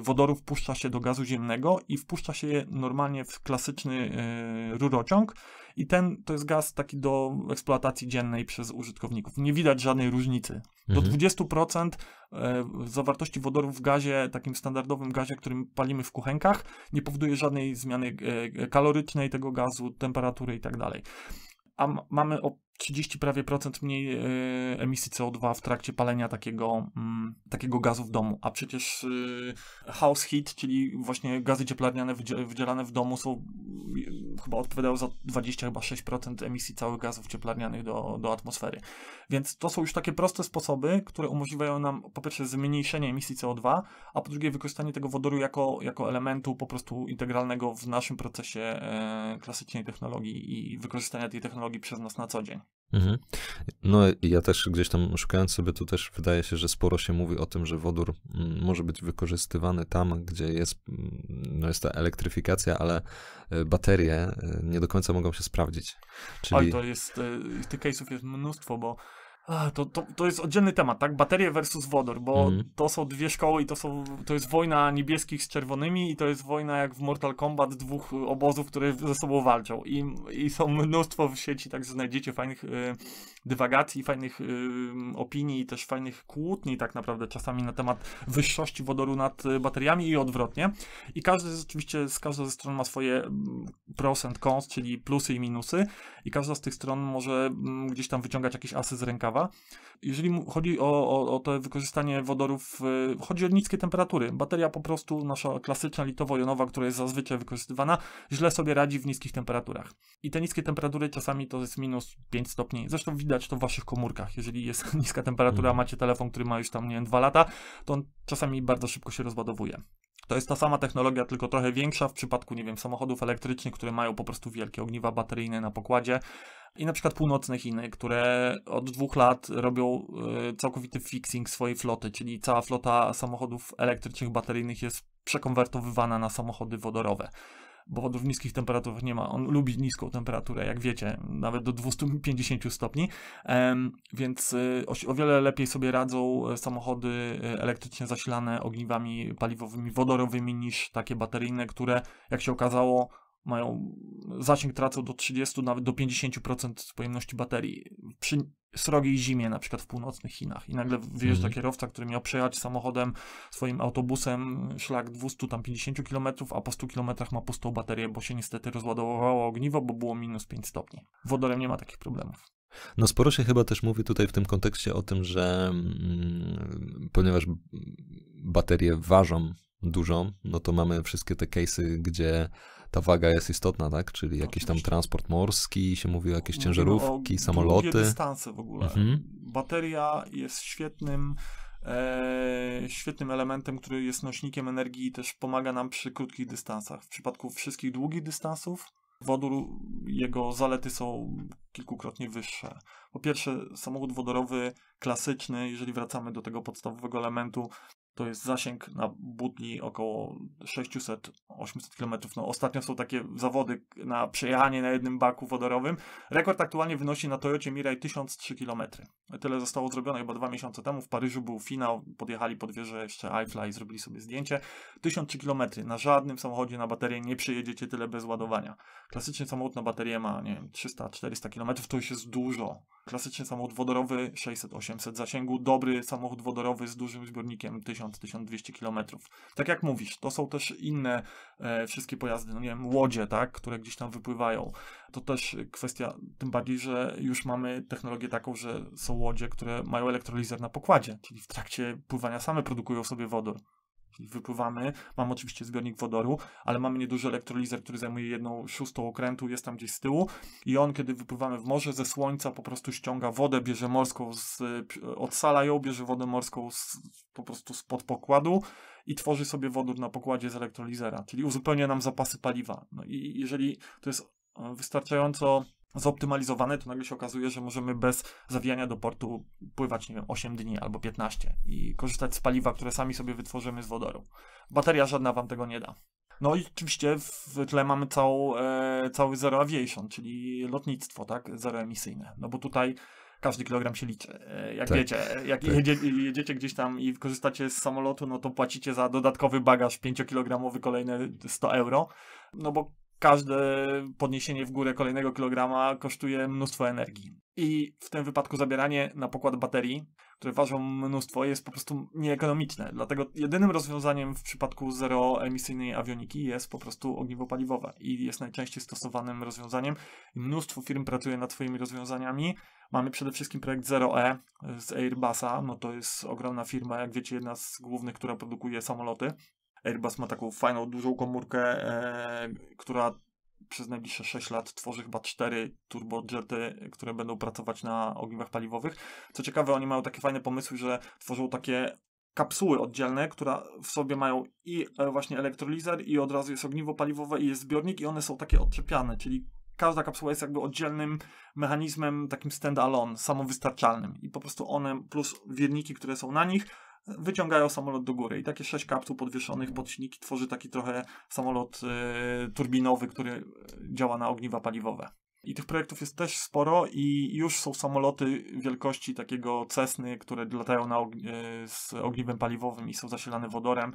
wodoru wpuszcza się do gazu ziemnego i wpuszcza się je normalnie w klasyczny rurociąg i ten to jest gaz taki do eksploatacji dziennej przez użytkowników. Nie widać żadnej różnicy. Do 20% mhm. e, zawartości wodoru w gazie, takim standardowym gazie, którym palimy w kuchenkach, nie powoduje żadnej zmiany e, kalorycznej tego gazu, temperatury itd. Tak A mamy o 30 prawie procent mniej y, emisji CO2 w trakcie palenia takiego, mm, takiego gazu w domu. A przecież y, house heat, czyli właśnie gazy cieplarniane wydzielane w domu są e, chyba odpowiadają za 20 chyba 6% emisji całych gazów cieplarnianych do, do atmosfery. Więc to są już takie proste sposoby, które umożliwiają nam po pierwsze zmniejszenie emisji CO2, a po drugie wykorzystanie tego wodoru jako, jako elementu po prostu integralnego w naszym procesie klasycznej technologii i wykorzystania tej technologii przez nas na co dzień. Mhm. No ja też gdzieś tam szukając sobie, tu też wydaje się, że sporo się mówi o tym, że wodór mm, może być wykorzystywany tam, gdzie jest, mm, no jest ta elektryfikacja, ale e, baterie e, nie do końca mogą się sprawdzić. Czyli... Ale to jest, e, tych case'ów jest mnóstwo, bo to, to, to jest oddzielny temat, tak? Baterie versus wodor, bo mm. to są dwie szkoły i to, są, to jest wojna niebieskich z czerwonymi i to jest wojna jak w Mortal Kombat dwóch obozów, które ze sobą walczą. I, i są mnóstwo w sieci, tak znajdziecie fajnych y, dywagacji, fajnych y, opinii, też fajnych kłótni tak naprawdę czasami na temat wyższości wodoru nad y, bateriami i odwrotnie. I każdy oczywiście z każda ze stron ma swoje mm, pros and cons, czyli plusy i minusy i każda z tych stron może mm, gdzieś tam wyciągać jakieś asy z rękawa. Jeżeli chodzi o, o, o to wykorzystanie wodorów, y, chodzi o niskie temperatury. Bateria po prostu, nasza klasyczna litowo-jonowa, która jest zazwyczaj wykorzystywana, źle sobie radzi w niskich temperaturach. I te niskie temperatury czasami to jest minus 5 stopni. Zresztą widać widać to w waszych komórkach. Jeżeli jest <laughs> niska temperatura, mhm. macie telefon, który ma już tam, nie wiem, 2 lata, to on czasami bardzo szybko się rozładowuje. To jest ta sama technologia, tylko trochę większa w przypadku, nie wiem, samochodów elektrycznych, które mają po prostu wielkie ogniwa bateryjne na pokładzie i na przykład północne Chiny, które od dwóch lat robią y, całkowity fixing swojej floty, czyli cała flota samochodów elektrycznych, bateryjnych jest przekonwertowywana na samochody wodorowe bo w niskich temperaturach nie ma. On lubi niską temperaturę, jak wiecie, nawet do 250 stopni, więc y, o wiele lepiej sobie radzą e, samochody e, elektrycznie zasilane ogniwami paliwowymi wodorowymi niż takie bateryjne, które, jak się okazało, mają zasięg tracą do 30, nawet do 50% pojemności baterii przy srogiej zimie, na przykład w północnych Chinach. I nagle wyjeżdża mm. kierowca, który miał przejechać samochodem, swoim autobusem szlak 250 km, a po 100 km ma pustą baterię, bo się niestety rozładowało ogniwo, bo było minus 5 stopni. Wodorem nie ma takich problemów. No sporo się chyba też mówi tutaj w tym kontekście o tym, że mm, ponieważ baterie ważą dużo, no to mamy wszystkie te case'y, gdzie ta waga jest istotna, tak? Czyli no, jakiś tam transport morski, się mówi jakieś ciężarówki, samoloty. dystanse w ogóle. Mhm. Bateria jest świetnym e, świetnym elementem, który jest nośnikiem energii i też pomaga nam przy krótkich dystansach. W przypadku wszystkich długich dystansów wodór, jego zalety są kilkukrotnie wyższe. Po pierwsze, samochód wodorowy klasyczny, jeżeli wracamy do tego podstawowego elementu, to jest zasięg na budni około 600-800 km. No, ostatnio są takie zawody na przejechanie na jednym baku wodorowym. Rekord aktualnie wynosi na Toyocie Mirai 1003 km. Tyle zostało zrobione chyba dwa miesiące temu. W Paryżu był finał, podjechali pod wieżę jeszcze iFly i zrobili sobie zdjęcie. 1003 km. Na żadnym samochodzie na baterię nie przejedziecie tyle bez ładowania. Klasycznie samochód na baterię ma, nie wiem, 300-400 km, to już jest dużo. Klasycznie samochód wodorowy 600-800 zasięgu. Dobry samochód wodorowy z dużym zbiornikiem 1000 1000-1200 km. Tak jak mówisz, to są też inne e, wszystkie pojazdy, no nie wiem, łodzie, tak, które gdzieś tam wypływają. To też kwestia, tym bardziej, że już mamy technologię taką, że są łodzie, które mają elektrolizer na pokładzie, czyli w trakcie pływania same produkują sobie wodór wypływamy. Mam oczywiście zbiornik wodoru, ale mamy nieduży elektrolizer, który zajmuje jedną szóstą okrętu, jest tam gdzieś z tyłu i on, kiedy wypływamy w morze ze słońca, po prostu ściąga wodę, bierze morską, z, odsala ją, bierze wodę morską z, po prostu spod pokładu i tworzy sobie wodór na pokładzie z elektrolizera, czyli uzupełnia nam zapasy paliwa. No i jeżeli to jest e, wystarczająco zoptymalizowane, to nagle się okazuje, że możemy bez zawijania do portu pływać, nie wiem, 8 dni albo 15 i korzystać z paliwa, które sami sobie wytworzymy z wodoru. Bateria żadna wam tego nie da. No i oczywiście w tle mamy całą, e, cały zero aviation, czyli lotnictwo, tak, zeroemisyjne. No bo tutaj każdy kilogram się liczy. E, jak tak, wiecie, jak tak. jedzie, jedziecie gdzieś tam i korzystacie z samolotu, no to płacicie za dodatkowy bagaż 5-kilogramowy kolejne 100 euro, no bo każde podniesienie w górę kolejnego kilograma kosztuje mnóstwo energii. I w tym wypadku zabieranie na pokład baterii, które ważą mnóstwo, jest po prostu nieekonomiczne. Dlatego jedynym rozwiązaniem w przypadku zeroemisyjnej awioniki jest po prostu ogniwo paliwowe i jest najczęściej stosowanym rozwiązaniem. Mnóstwo firm pracuje nad swoimi rozwiązaniami. Mamy przede wszystkim projekt Zero e z Airbusa. No to jest ogromna firma, jak wiecie, jedna z głównych, która produkuje samoloty. Airbus ma taką fajną, dużą komórkę, e, która przez najbliższe 6 lat tworzy chyba 4 turbojety, które będą pracować na ogniwach paliwowych. Co ciekawe, oni mają takie fajne pomysły, że tworzą takie kapsuły oddzielne, które w sobie mają i e, właśnie elektrolizer, i od razu jest ogniwo paliwowe, i jest zbiornik, i one są takie odczepiane, czyli każda kapsuła jest jakby oddzielnym mechanizmem, takim stand-alone, samowystarczalnym. I po prostu one, plus wierniki, które są na nich, wyciągają samolot do góry i takie sześć kapsuł podwieszonych pod silniki tworzy taki trochę samolot y, turbinowy, który działa na ogniwa paliwowe. I tych projektów jest też sporo i już są samoloty wielkości takiego Cessny, które latają na og y, z ogniwem paliwowym i są zasilane wodorem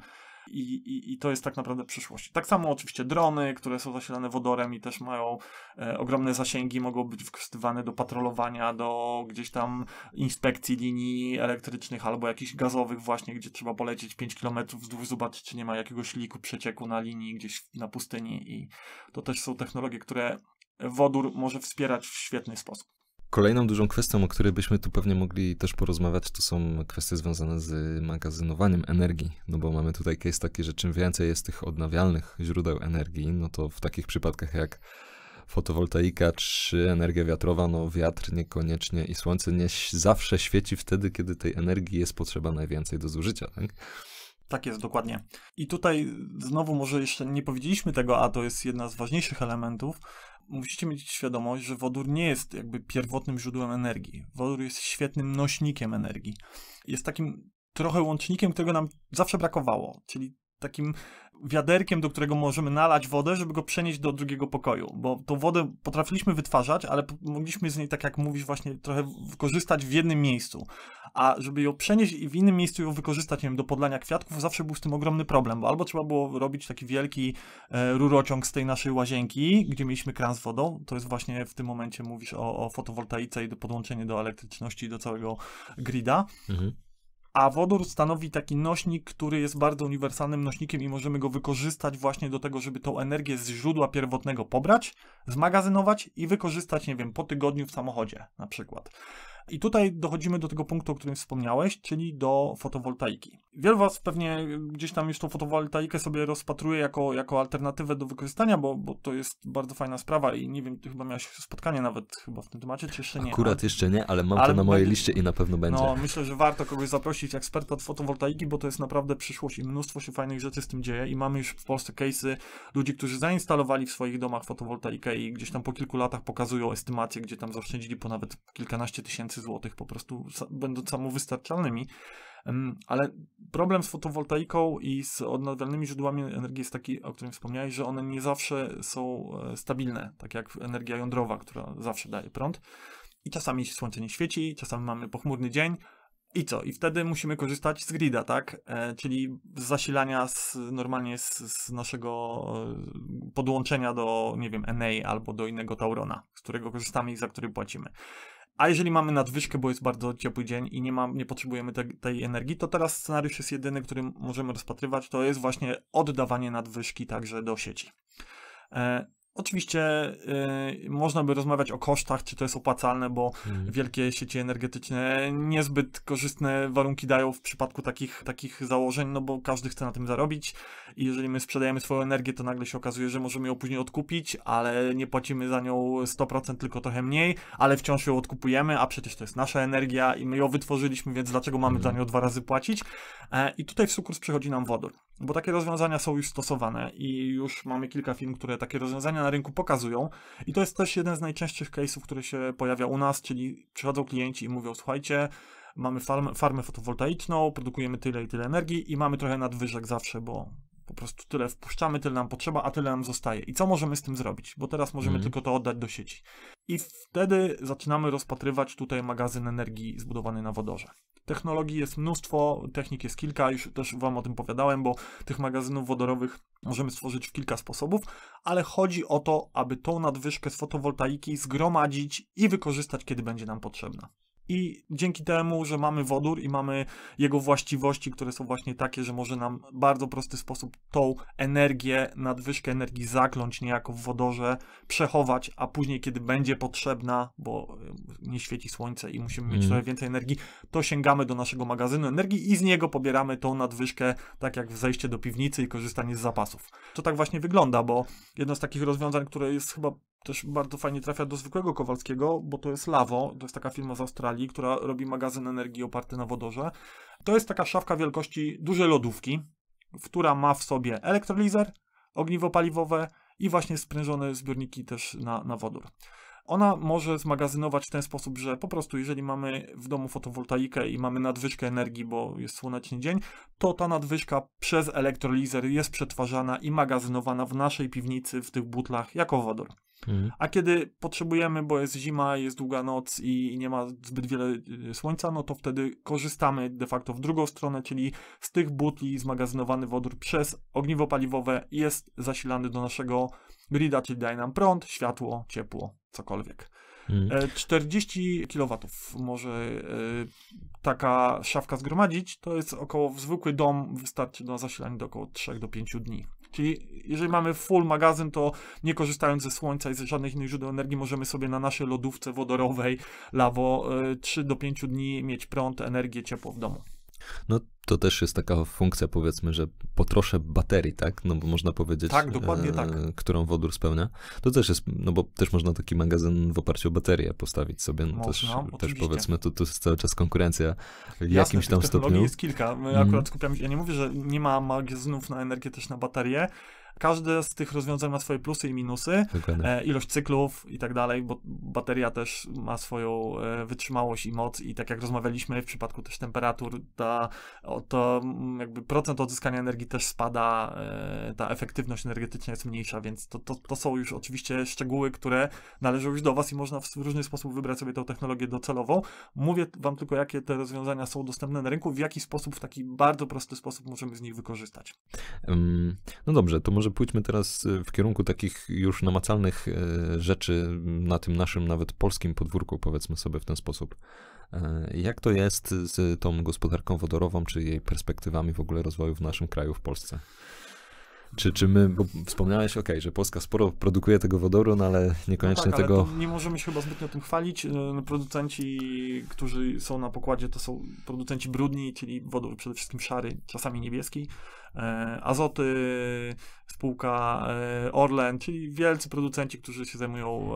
i, i, i to jest tak naprawdę przyszłość. Tak samo oczywiście drony, które są zasilane wodorem i też mają e, ogromne zasięgi, mogą być wykorzystywane do patrolowania, do gdzieś tam inspekcji linii elektrycznych albo jakichś gazowych właśnie, gdzie trzeba polecieć 5 km wzdłuż, zobaczyć czy nie ma jakiegoś liku, przecieku na linii gdzieś na pustyni i to też są technologie, które wodór może wspierać w świetny sposób. Kolejną dużą kwestią, o której byśmy tu pewnie mogli też porozmawiać, to są kwestie związane z magazynowaniem energii. No bo mamy tutaj case taki, że czym więcej jest tych odnawialnych źródeł energii, no to w takich przypadkach jak fotowoltaika czy energia wiatrowa, no wiatr niekoniecznie i słońce nie zawsze świeci wtedy, kiedy tej energii jest potrzeba najwięcej do zużycia, tak? Tak jest, dokładnie. I tutaj znowu może jeszcze nie powiedzieliśmy tego, a to jest jedna z ważniejszych elementów, musicie mieć świadomość, że wodór nie jest jakby pierwotnym źródłem energii. Wodór jest świetnym nośnikiem energii. Jest takim trochę łącznikiem, którego nam zawsze brakowało, czyli takim wiaderkiem, do którego możemy nalać wodę, żeby go przenieść do drugiego pokoju, bo tą wodę potrafiliśmy wytwarzać, ale mogliśmy z niej, tak jak mówisz, właśnie trochę wykorzystać w jednym miejscu, a żeby ją przenieść i w innym miejscu ją wykorzystać, nie wiem, do podlania kwiatków, zawsze był z tym ogromny problem, bo albo trzeba było robić taki wielki e, rurociąg z tej naszej łazienki, gdzie mieliśmy kran z wodą, to jest właśnie w tym momencie mówisz o, o fotowoltaice i do podłączenie do elektryczności, do całego grida, mhm a wodór stanowi taki nośnik, który jest bardzo uniwersalnym nośnikiem i możemy go wykorzystać właśnie do tego, żeby tą energię z źródła pierwotnego pobrać, zmagazynować i wykorzystać, nie wiem, po tygodniu w samochodzie na przykład. I tutaj dochodzimy do tego punktu, o którym wspomniałeś, czyli do fotowoltaiki. Wielu Was pewnie gdzieś tam już tą fotowoltaikę sobie rozpatruje jako, jako alternatywę do wykorzystania, bo, bo to jest bardzo fajna sprawa i nie wiem, ty chyba miałeś spotkanie nawet chyba w tym temacie, czy jeszcze nie? Akurat ale, jeszcze nie, ale mam ale to na mojej liście i na pewno będzie. No, myślę, że warto kogoś zaprosić, eksperta od fotowoltaiki, bo to jest naprawdę przyszłość i mnóstwo się fajnych rzeczy z tym dzieje i mamy już w Polsce case'y ludzi, którzy zainstalowali w swoich domach fotowoltaikę i gdzieś tam po kilku latach pokazują estymacje, gdzie tam zaoszczędzili po nawet kilkanaście tysięcy tysięcy złotych, po prostu będąc samowystarczalnymi. Ale problem z fotowoltaiką i z odnawialnymi źródłami energii jest taki, o którym wspomniałeś, że one nie zawsze są e, stabilne, tak jak energia jądrowa, która zawsze daje prąd. I czasami słońce nie świeci, czasami mamy pochmurny dzień, i co? I wtedy musimy korzystać z grida, tak? E, czyli z zasilania z, normalnie z, z naszego e, podłączenia do, nie wiem, NA albo do innego Taurona, z którego korzystamy i za który płacimy. A jeżeli mamy nadwyżkę, bo jest bardzo ciepły dzień i nie, ma, nie potrzebujemy te, tej energii, to teraz scenariusz jest jedyny, który możemy rozpatrywać, to jest właśnie oddawanie nadwyżki także do sieci. E, Oczywiście y, można by rozmawiać o kosztach, czy to jest opłacalne, bo hmm. wielkie sieci energetyczne niezbyt korzystne warunki dają w przypadku takich, takich założeń, no bo każdy chce na tym zarobić i jeżeli my sprzedajemy swoją energię, to nagle się okazuje, że możemy ją później odkupić, ale nie płacimy za nią 100%, tylko trochę mniej, ale wciąż ją odkupujemy, a przecież to jest nasza energia i my ją wytworzyliśmy, więc dlaczego mamy hmm. za mhm. nią dwa razy płacić? E, I tutaj w sukurs przychodzi nam wodór, bo takie rozwiązania są już stosowane i już mamy kilka firm, które takie rozwiązania na rynku pokazują. I to jest też jeden z najczęstszych case'ów, który się pojawia u nas, czyli przychodzą klienci i mówią, słuchajcie, mamy farmę, farmę fotowoltaiczną, produkujemy tyle i tyle energii i mamy trochę nadwyżek zawsze, bo po prostu tyle wpuszczamy, tyle nam potrzeba, a tyle nam zostaje. I co możemy z tym zrobić? Bo teraz możemy mhm. tylko to oddać do sieci. I wtedy zaczynamy rozpatrywać tutaj magazyn energii zbudowany na wodorze. Technologii jest mnóstwo, technik jest kilka, już też Wam o tym powiadałem, bo tych magazynów wodorowych możemy stworzyć w kilka sposobów, ale chodzi o to, aby tą nadwyżkę z fotowoltaiki zgromadzić i wykorzystać, kiedy będzie nam potrzebna. I dzięki temu, że mamy wodór i mamy jego właściwości, które są właśnie takie, że może nam w bardzo prosty sposób tą energię, nadwyżkę energii zakląć niejako w wodorze, przechować, a później, kiedy będzie potrzebna, bo y, nie świeci słońce i musimy mieć mm. trochę więcej energii, to sięgamy do naszego magazynu energii i z niego pobieramy tą nadwyżkę, tak jak w zejście do piwnicy i korzystanie z zapasów. To tak właśnie wygląda, bo jedno z takich rozwiązań, które jest chyba też bardzo fajnie trafia do zwykłego Kowalskiego, bo to jest Lavo, to jest taka firma z Australii, która robi magazyn energii oparty na wodorze. To jest taka szafka wielkości dużej lodówki, która ma w sobie elektrolizer, ogniwo paliwowe i właśnie sprężone zbiorniki też na, na wodór. Ona może zmagazynować w ten sposób, że po prostu jeżeli mamy w domu fotowoltaikę i mamy nadwyżkę energii, bo jest słoneczny dzień, to ta nadwyżka przez elektrolizer jest przetwarzana i magazynowana w naszej piwnicy, w tych butlach jako wodór. Mhm. A kiedy potrzebujemy, bo jest zima, jest długa noc i nie ma zbyt wiele y, słońca, no to wtedy korzystamy de facto w drugą stronę, czyli z tych butli zmagazynowany wodór przez ogniwo paliwowe jest zasilany do naszego grida, czyli daje nam prąd, światło, ciepło, cokolwiek. 40 mhm. e, kW może e, taka szafka zgromadzić. To jest około, zwykły dom wystarczy na zasilanie do około 3 do 5 dni. Czyli jeżeli mamy full magazyn, to nie korzystając ze słońca i ze żadnych innych źródeł energii, możemy sobie na naszej lodówce wodorowej lawo 3 e, do 5 dni mieć prąd, energię, ciepło w domu. No to też jest taka funkcja, powiedzmy, że potroszę baterii, tak? No bo można powiedzieć. Tak, dokładnie e, tak. Którą wodór spełnia. To też jest, no bo też można taki magazyn w oparciu o baterię postawić sobie. No można, też, też powiedzmy, to, tu jest cały czas konkurencja w Jasne, jakimś tam stopniu. jest kilka. My mm. akurat skupiamy się, ja nie mówię, że nie ma magazynów na energię też na baterie, Każde z tych rozwiązań ma swoje plusy i minusy, e, ilość cyklów i tak dalej, bo bateria też ma swoją e, wytrzymałość i moc i tak jak rozmawialiśmy w przypadku też temperatur, ta, o, to mm, jakby procent odzyskania energii też spada, e, ta efektywność energetyczna jest mniejsza, więc to, to, to są już oczywiście szczegóły, które należą już do Was i można w różny sposób wybrać sobie tę technologię docelową. Mówię Wam tylko, jakie te rozwiązania są dostępne na rynku, w jaki sposób, w taki bardzo prosty sposób możemy z nich wykorzystać. no dobrze, to może może pójdźmy teraz y, w kierunku takich już namacalnych y, rzeczy na tym naszym, nawet polskim podwórku, powiedzmy sobie w ten sposób. E, jak to jest z tą gospodarką wodorową, czy jej perspektywami w ogóle rozwoju w naszym kraju, w Polsce? Czy, czy my, bo wspomniałeś, ok, że Polska sporo produkuje tego wodoru, no ale niekoniecznie no tak, tego... nie możemy się chyba zbytnio tym chwalić. E, no, producenci, którzy są na pokładzie, to są producenci brudni, czyli wodór przede wszystkim szary, czasami niebieski. E, azoty, spółka e, Orlen, czyli wielcy producenci, którzy się zajmują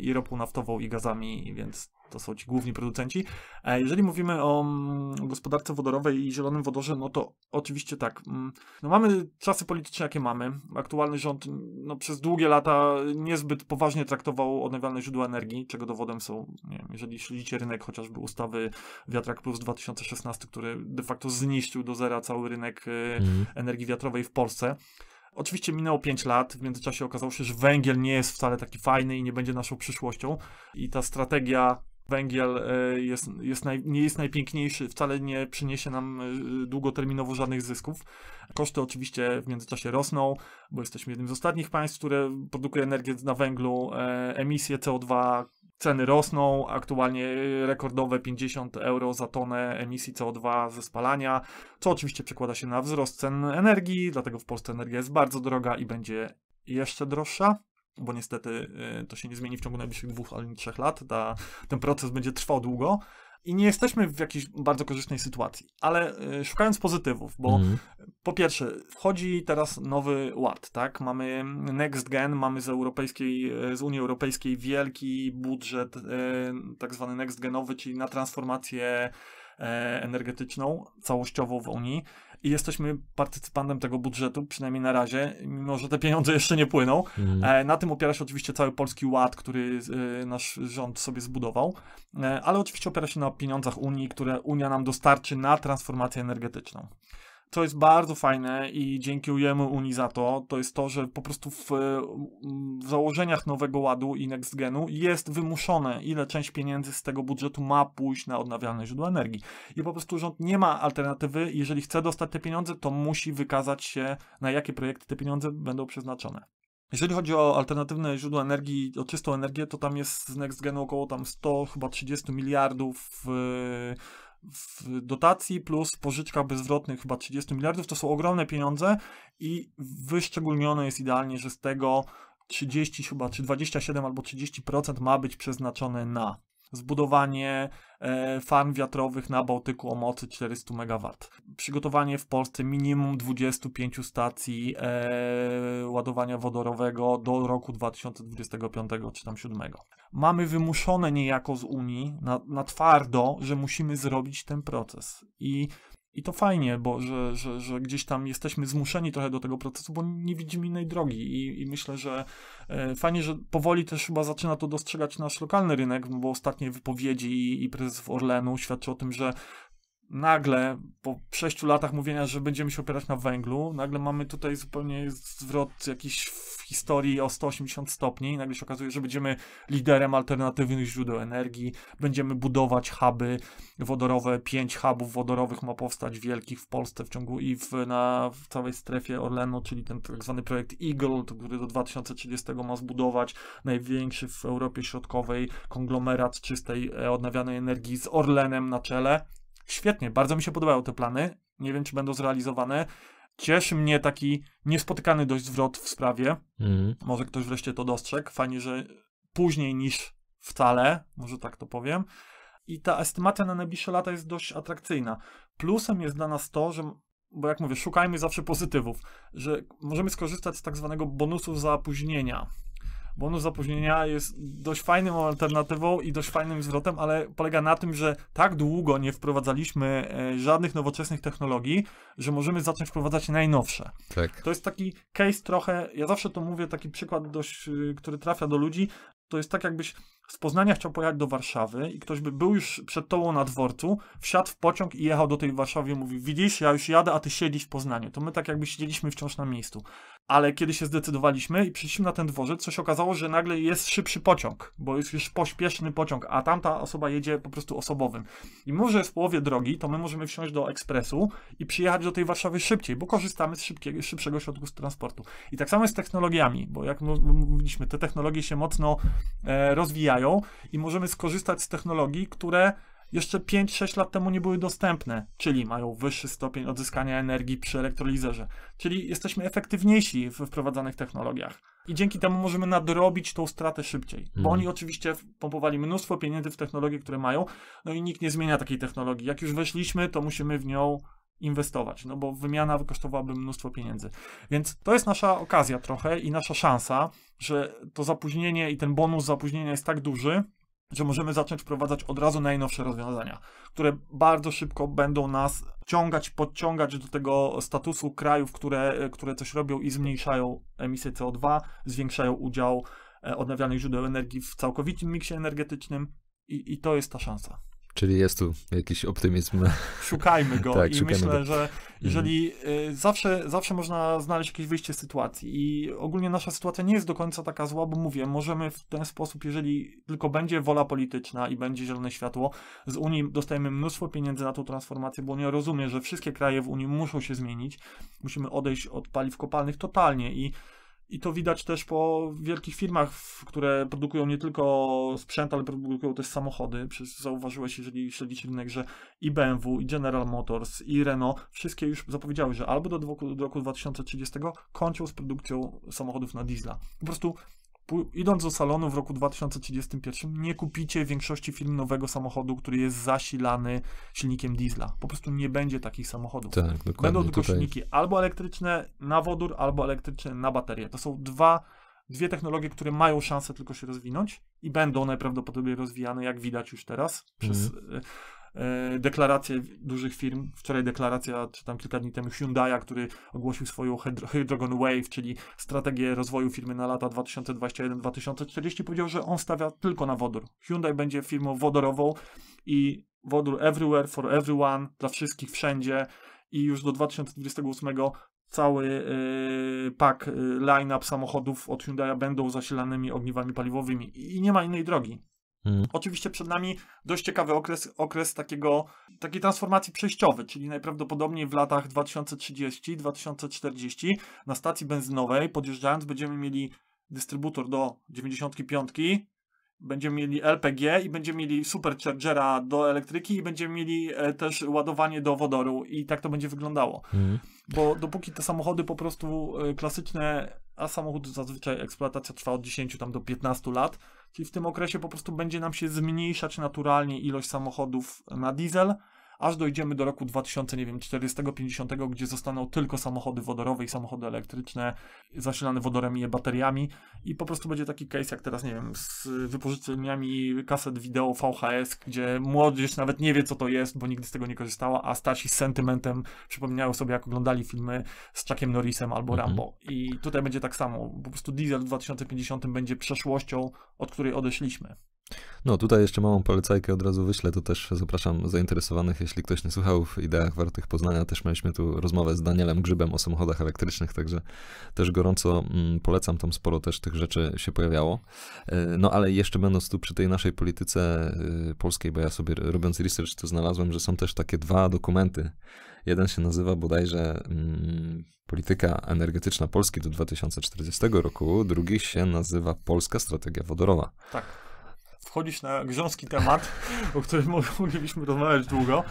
i ropą naftową, i gazami, więc to są ci główni producenci. E, jeżeli mówimy o mm, gospodarce wodorowej i zielonym wodorze, no to oczywiście tak. Mm, no mamy czasy polityczne, jakie mamy. Aktualny rząd mm, no, przez długie lata niezbyt poważnie traktował odnawialne źródła energii, czego dowodem są, nie wiem, jeżeli śledzicie rynek chociażby ustawy Wiatrak Plus 2016, który de facto zniszczył do zera cały rynek e, mhm. energii wiatrowej w Polsce. Oczywiście minęło 5 lat, w międzyczasie okazało się, że węgiel nie jest wcale taki fajny i nie będzie naszą przyszłością. I ta strategia węgiel e, jest, jest naj, nie jest najpiękniejszy, wcale nie przyniesie nam e, długoterminowo żadnych zysków. Koszty oczywiście w międzyczasie rosną, bo jesteśmy jednym z ostatnich państw, które produkuje energię na węglu. E, emisje CO2 ceny rosną, aktualnie rekordowe 50 euro za tonę emisji CO2 ze spalania, co oczywiście przekłada się na wzrost cen energii, dlatego w Polsce energia jest bardzo droga i będzie jeszcze droższa bo niestety y, to się nie zmieni w ciągu najbliższych dwóch ani trzech lat. Ta, ten proces będzie trwał długo. I nie jesteśmy w jakiejś bardzo korzystnej sytuacji, ale y, szukając pozytywów, bo mm. po pierwsze, wchodzi teraz nowy ład, tak? Mamy Next Gen, mamy z, europejskiej, y, z Unii Europejskiej wielki budżet, tak zwany Next Genowy, czyli na transformację energetyczną całościowo w Unii i jesteśmy partycypantem tego budżetu, przynajmniej na razie, mimo że te pieniądze jeszcze nie płyną. Mm. na tym opiera się oczywiście cały polski ład, który e, nasz rząd sobie zbudował, e, ale oczywiście opiera się na pieniądzach Unii, które Unia nam dostarczy na transformację energetyczną co jest bardzo fajne i dziękujemy Unii za to, to jest to, że po prostu w, w założeniach Nowego Ładu i Next Genu jest wymuszone, ile część pieniędzy z tego budżetu ma pójść na odnawialne źródła energii. I po prostu rząd nie ma alternatywy, jeżeli chce dostać te pieniądze, to musi wykazać się, na jakie projekty te pieniądze będą przeznaczone. Jeżeli chodzi o alternatywne źródła energii, o czystą energię, to tam jest z genu około tam 100, chyba 30 miliardów yy, w dotacji plus pożyczka bezzwrotnych chyba 30 miliardów, to są ogromne pieniądze i wyszczególnione jest idealnie, że z tego 30 chyba, czy 27 albo 30% ma być przeznaczone na zbudowanie e, farm wiatrowych na Bałtyku o mocy 400 MW, przygotowanie w Polsce minimum 25 stacji e, ładowania wodorowego do roku 2025 czy tam 7. Mamy wymuszone niejako z Unii na, na twardo, że musimy zrobić ten proces i i to fajnie, bo że, że, że gdzieś tam jesteśmy zmuszeni trochę do tego procesu, bo nie widzimy innej drogi. I, i myślę, że e, fajnie, że powoli też chyba zaczyna to dostrzegać nasz lokalny rynek, bo ostatnie wypowiedzi i, i w Orlenu świadczy o tym, że nagle po 6 latach mówienia, że będziemy się opierać na węglu, nagle mamy tutaj zupełnie zwrot jakiś w historii o 180 stopni, nagle się okazuje, że będziemy liderem alternatywnych źródeł energii, będziemy budować huby wodorowe, pięć hubów wodorowych ma powstać wielkich w Polsce w ciągu i w, na, w całej strefie Orlenu, czyli ten tak zwany projekt Eagle, który do 2030 ma zbudować największy w Europie Środkowej konglomerat czystej e, odnawianej energii z Orlenem na czele Świetnie, bardzo mi się podobają te plany. Nie wiem, czy będą zrealizowane. Cieszy mnie taki niespotykany dość zwrot w sprawie. Mhm. Może ktoś wreszcie to dostrzegł. Fajnie, że później niż wcale, może tak to powiem. I ta estymacja na najbliższe lata jest dość atrakcyjna. Plusem jest dla nas to, że, bo jak mówię, szukajmy zawsze pozytywów, że możemy skorzystać z tak zwanego bonusu za opóźnienia bonus zapóźnienia jest dość fajną alternatywą i dość fajnym zwrotem, ale polega na tym, że tak długo nie wprowadzaliśmy e, żadnych nowoczesnych technologii, że możemy zacząć wprowadzać najnowsze. Tak. To jest taki case trochę, ja zawsze to mówię, taki przykład dość, y, który trafia do ludzi, to jest tak jakbyś z Poznania chciał pojechać do Warszawy i ktoś by był już przed tobą na dworcu, wsiadł w pociąg i jechał do tej Warszawy i mówi, widzisz, ja już jadę, a ty siedzisz w Poznaniu. To my tak jakby siedzieliśmy wciąż na miejscu. Ale kiedy się zdecydowaliśmy i przyszliśmy na ten dworzec, coś okazało, że nagle jest szybszy pociąg, bo jest już pośpieszny pociąg, a tamta osoba jedzie po prostu osobowym. I może jest w połowie drogi, to my możemy wsiąść do ekspresu i przyjechać do tej Warszawy szybciej, bo korzystamy z szybkiego, szybszego środku transportu. I tak samo jest z technologiami, bo jak mówiliśmy, te technologie się mocno e, rozwijają, i możemy skorzystać z technologii, które jeszcze 5-6 lat temu nie były dostępne, czyli mają wyższy stopień odzyskania energii przy elektrolizerze, czyli jesteśmy efektywniejsi w wprowadzanych technologiach. I dzięki temu możemy nadrobić tą stratę szybciej, bo mhm. oni oczywiście pompowali mnóstwo pieniędzy w technologie, które mają, no i nikt nie zmienia takiej technologii. Jak już weszliśmy, to musimy w nią inwestować, no bo wymiana wykosztowałaby mnóstwo pieniędzy. Więc to jest nasza okazja trochę i nasza szansa, że to zapóźnienie i ten bonus zapóźnienia jest tak duży, że możemy zacząć wprowadzać od razu najnowsze rozwiązania, które bardzo szybko będą nas ciągać, podciągać do tego statusu krajów, które, które coś robią i zmniejszają emisję CO2, zwiększają udział e, odnawialnych źródeł energii w całkowitym miksie energetycznym i, i to jest ta szansa. Czyli jest tu jakiś optymizm. Szukajmy go <laughs> tak, i szukajmy myślę, go. że mhm. jeżeli y, zawsze, zawsze można znaleźć jakieś wyjście z sytuacji i ogólnie nasza sytuacja nie jest do końca taka zła, bo mówię, możemy w ten sposób, jeżeli tylko będzie wola polityczna i będzie zielone światło, z Unii dostajemy mnóstwo pieniędzy na tą transformację, bo nie rozumiem, że wszystkie kraje w Unii muszą się zmienić, musimy odejść od paliw kopalnych totalnie i i to widać też po wielkich firmach, które produkują nie tylko sprzęt, ale produkują też samochody. Przecież zauważyłeś, jeżeli śledzisz rynek, że i BMW, i General Motors, i Renault, wszystkie już zapowiedziały, że albo do roku, do roku 2030 kończą z produkcją samochodów na diesla. Po prostu idąc do salonu w roku 2031 nie kupicie większości firm nowego samochodu, który jest zasilany silnikiem diesla. Po prostu nie będzie takich samochodów. Tak, Będą tylko tutaj. silniki albo elektryczne na wodór, albo elektryczne na baterię. To są dwa, dwie technologie, które mają szansę tylko się rozwinąć i będą najprawdopodobniej rozwijane, jak widać już teraz, przez, mm. E, deklaracje dużych firm. Wczoraj deklaracja, czy tam kilka dni temu Hyundai, który ogłosił swoją Hydrogen Wave, czyli strategię rozwoju firmy na lata 2021-2040, powiedział, że on stawia tylko na wodór. Hyundai będzie firmą wodorową i wodór everywhere, for everyone, dla wszystkich, wszędzie i już do 2028 cały yy, pak, y, line-up samochodów od Hyundai będą zasilanymi ogniwami paliwowymi i nie ma innej drogi. Hmm. Oczywiście przed nami dość ciekawy okres, okres takiego, takiej transformacji przejściowej, czyli najprawdopodobniej w latach 2030-2040 na stacji benzynowej podjeżdżając będziemy mieli dystrybutor do 95, będziemy mieli LPG i będziemy mieli superchargera do elektryki i będziemy mieli e, też ładowanie do wodoru i tak to będzie wyglądało. Hmm. Bo dopóki te samochody po prostu e, klasyczne, a samochód zazwyczaj eksploatacja trwa od 10 tam do 15 lat, Czyli w tym okresie po prostu będzie nam się zmniejszać naturalnie ilość samochodów na diesel, aż dojdziemy do roku 2040-50, gdzie zostaną tylko samochody wodorowe i samochody elektryczne zasilane wodorem i bateriami i po prostu będzie taki case jak teraz, nie wiem, z wypożyczeniami kaset wideo VHS, gdzie młodzież nawet nie wie co to jest, bo nigdy z tego nie korzystała, a starsi z sentymentem przypominają sobie jak oglądali filmy z Chuckiem Norrisem albo mhm. Rambo i tutaj będzie tak samo, po prostu diesel w 2050 będzie przeszłością, od której odeszliśmy. No tutaj jeszcze małą polecajkę od razu wyślę, to też zapraszam zainteresowanych, jeśli ktoś nie słuchał w ideach wartych Poznania, też mieliśmy tu rozmowę z Danielem Grzybem o samochodach elektrycznych, także też gorąco mm, polecam, tam sporo też tych rzeczy się pojawiało. E, no ale jeszcze będąc tu przy tej naszej polityce e, polskiej, bo ja sobie robiąc research to znalazłem, że są też takie dwa dokumenty. Jeden się nazywa bodajże mm, Polityka energetyczna Polski do 2040 roku, drugi się nazywa Polska Strategia Wodorowa. Tak wchodzić na grząski temat, o którym <laughs> moglibyśmy rozmawiać długo,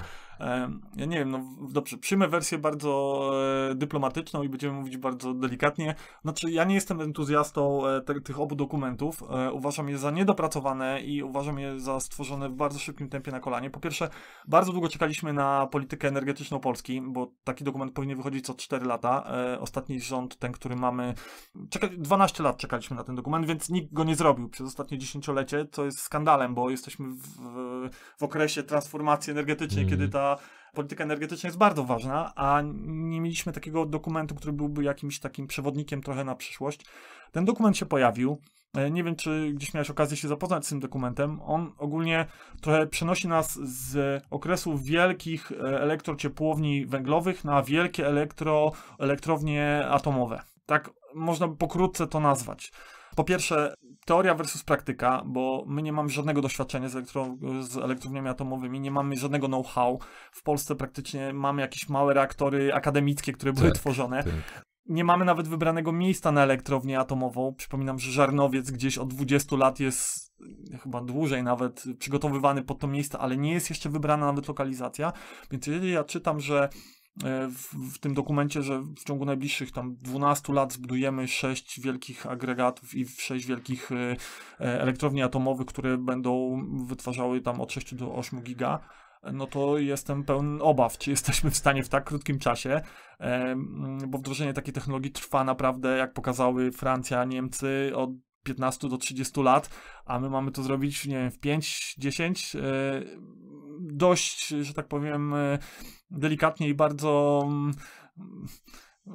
ja nie wiem, no dobrze, przyjmę wersję bardzo e, dyplomatyczną i będziemy mówić bardzo delikatnie. Znaczy, ja nie jestem entuzjastą e, te, tych obu dokumentów. E, uważam je za niedopracowane i uważam je za stworzone w bardzo szybkim tempie na kolanie. Po pierwsze, bardzo długo czekaliśmy na politykę energetyczną Polski, bo taki dokument powinien wychodzić co 4 lata. Ostatni rząd, ten, który mamy, czeka, 12 lat czekaliśmy na ten dokument, więc nikt go nie zrobił przez ostatnie dziesięciolecie, co jest skandalem, bo jesteśmy w, w okresie transformacji energetycznej, mm. kiedy ta polityka energetyczna jest bardzo ważna, a nie mieliśmy takiego dokumentu, który byłby jakimś takim przewodnikiem trochę na przyszłość. Ten dokument się pojawił. E, nie wiem, czy gdzieś miałeś okazję się zapoznać z tym dokumentem. On ogólnie trochę przenosi nas z okresu wielkich e, elektrociepłowni węglowych na wielkie elektro, elektrownie atomowe. Tak można by pokrótce to nazwać. Po pierwsze, teoria versus praktyka, bo my nie mamy żadnego doświadczenia z, elektro, z elektrowniami atomowymi, nie mamy żadnego know-how. W Polsce praktycznie mamy jakieś małe reaktory akademickie, które były tak, tworzone. Tak. Nie mamy nawet wybranego miejsca na elektrownię atomową. Przypominam, że Żarnowiec gdzieś od 20 lat jest chyba dłużej nawet przygotowywany pod to miejsce, ale nie jest jeszcze wybrana nawet lokalizacja. Więc jeżeli ja czytam, że E, w, w, tym dokumencie, że w ciągu najbliższych tam 12 lat zbudujemy 6 wielkich agregatów i 6 wielkich e, e, elektrowni atomowych, które będą wytwarzały tam od 6 do 8 giga no to jestem pełen obaw, czy jesteśmy w stanie w tak krótkim czasie, bo wdrożenie takiej technologii trwa naprawdę, jak pokazały Francja, Niemcy, od 15 do 30 lat, a my mamy to zrobić nie wiem, w 5-10 dość, że tak powiem, e, delikatnie i bardzo mm,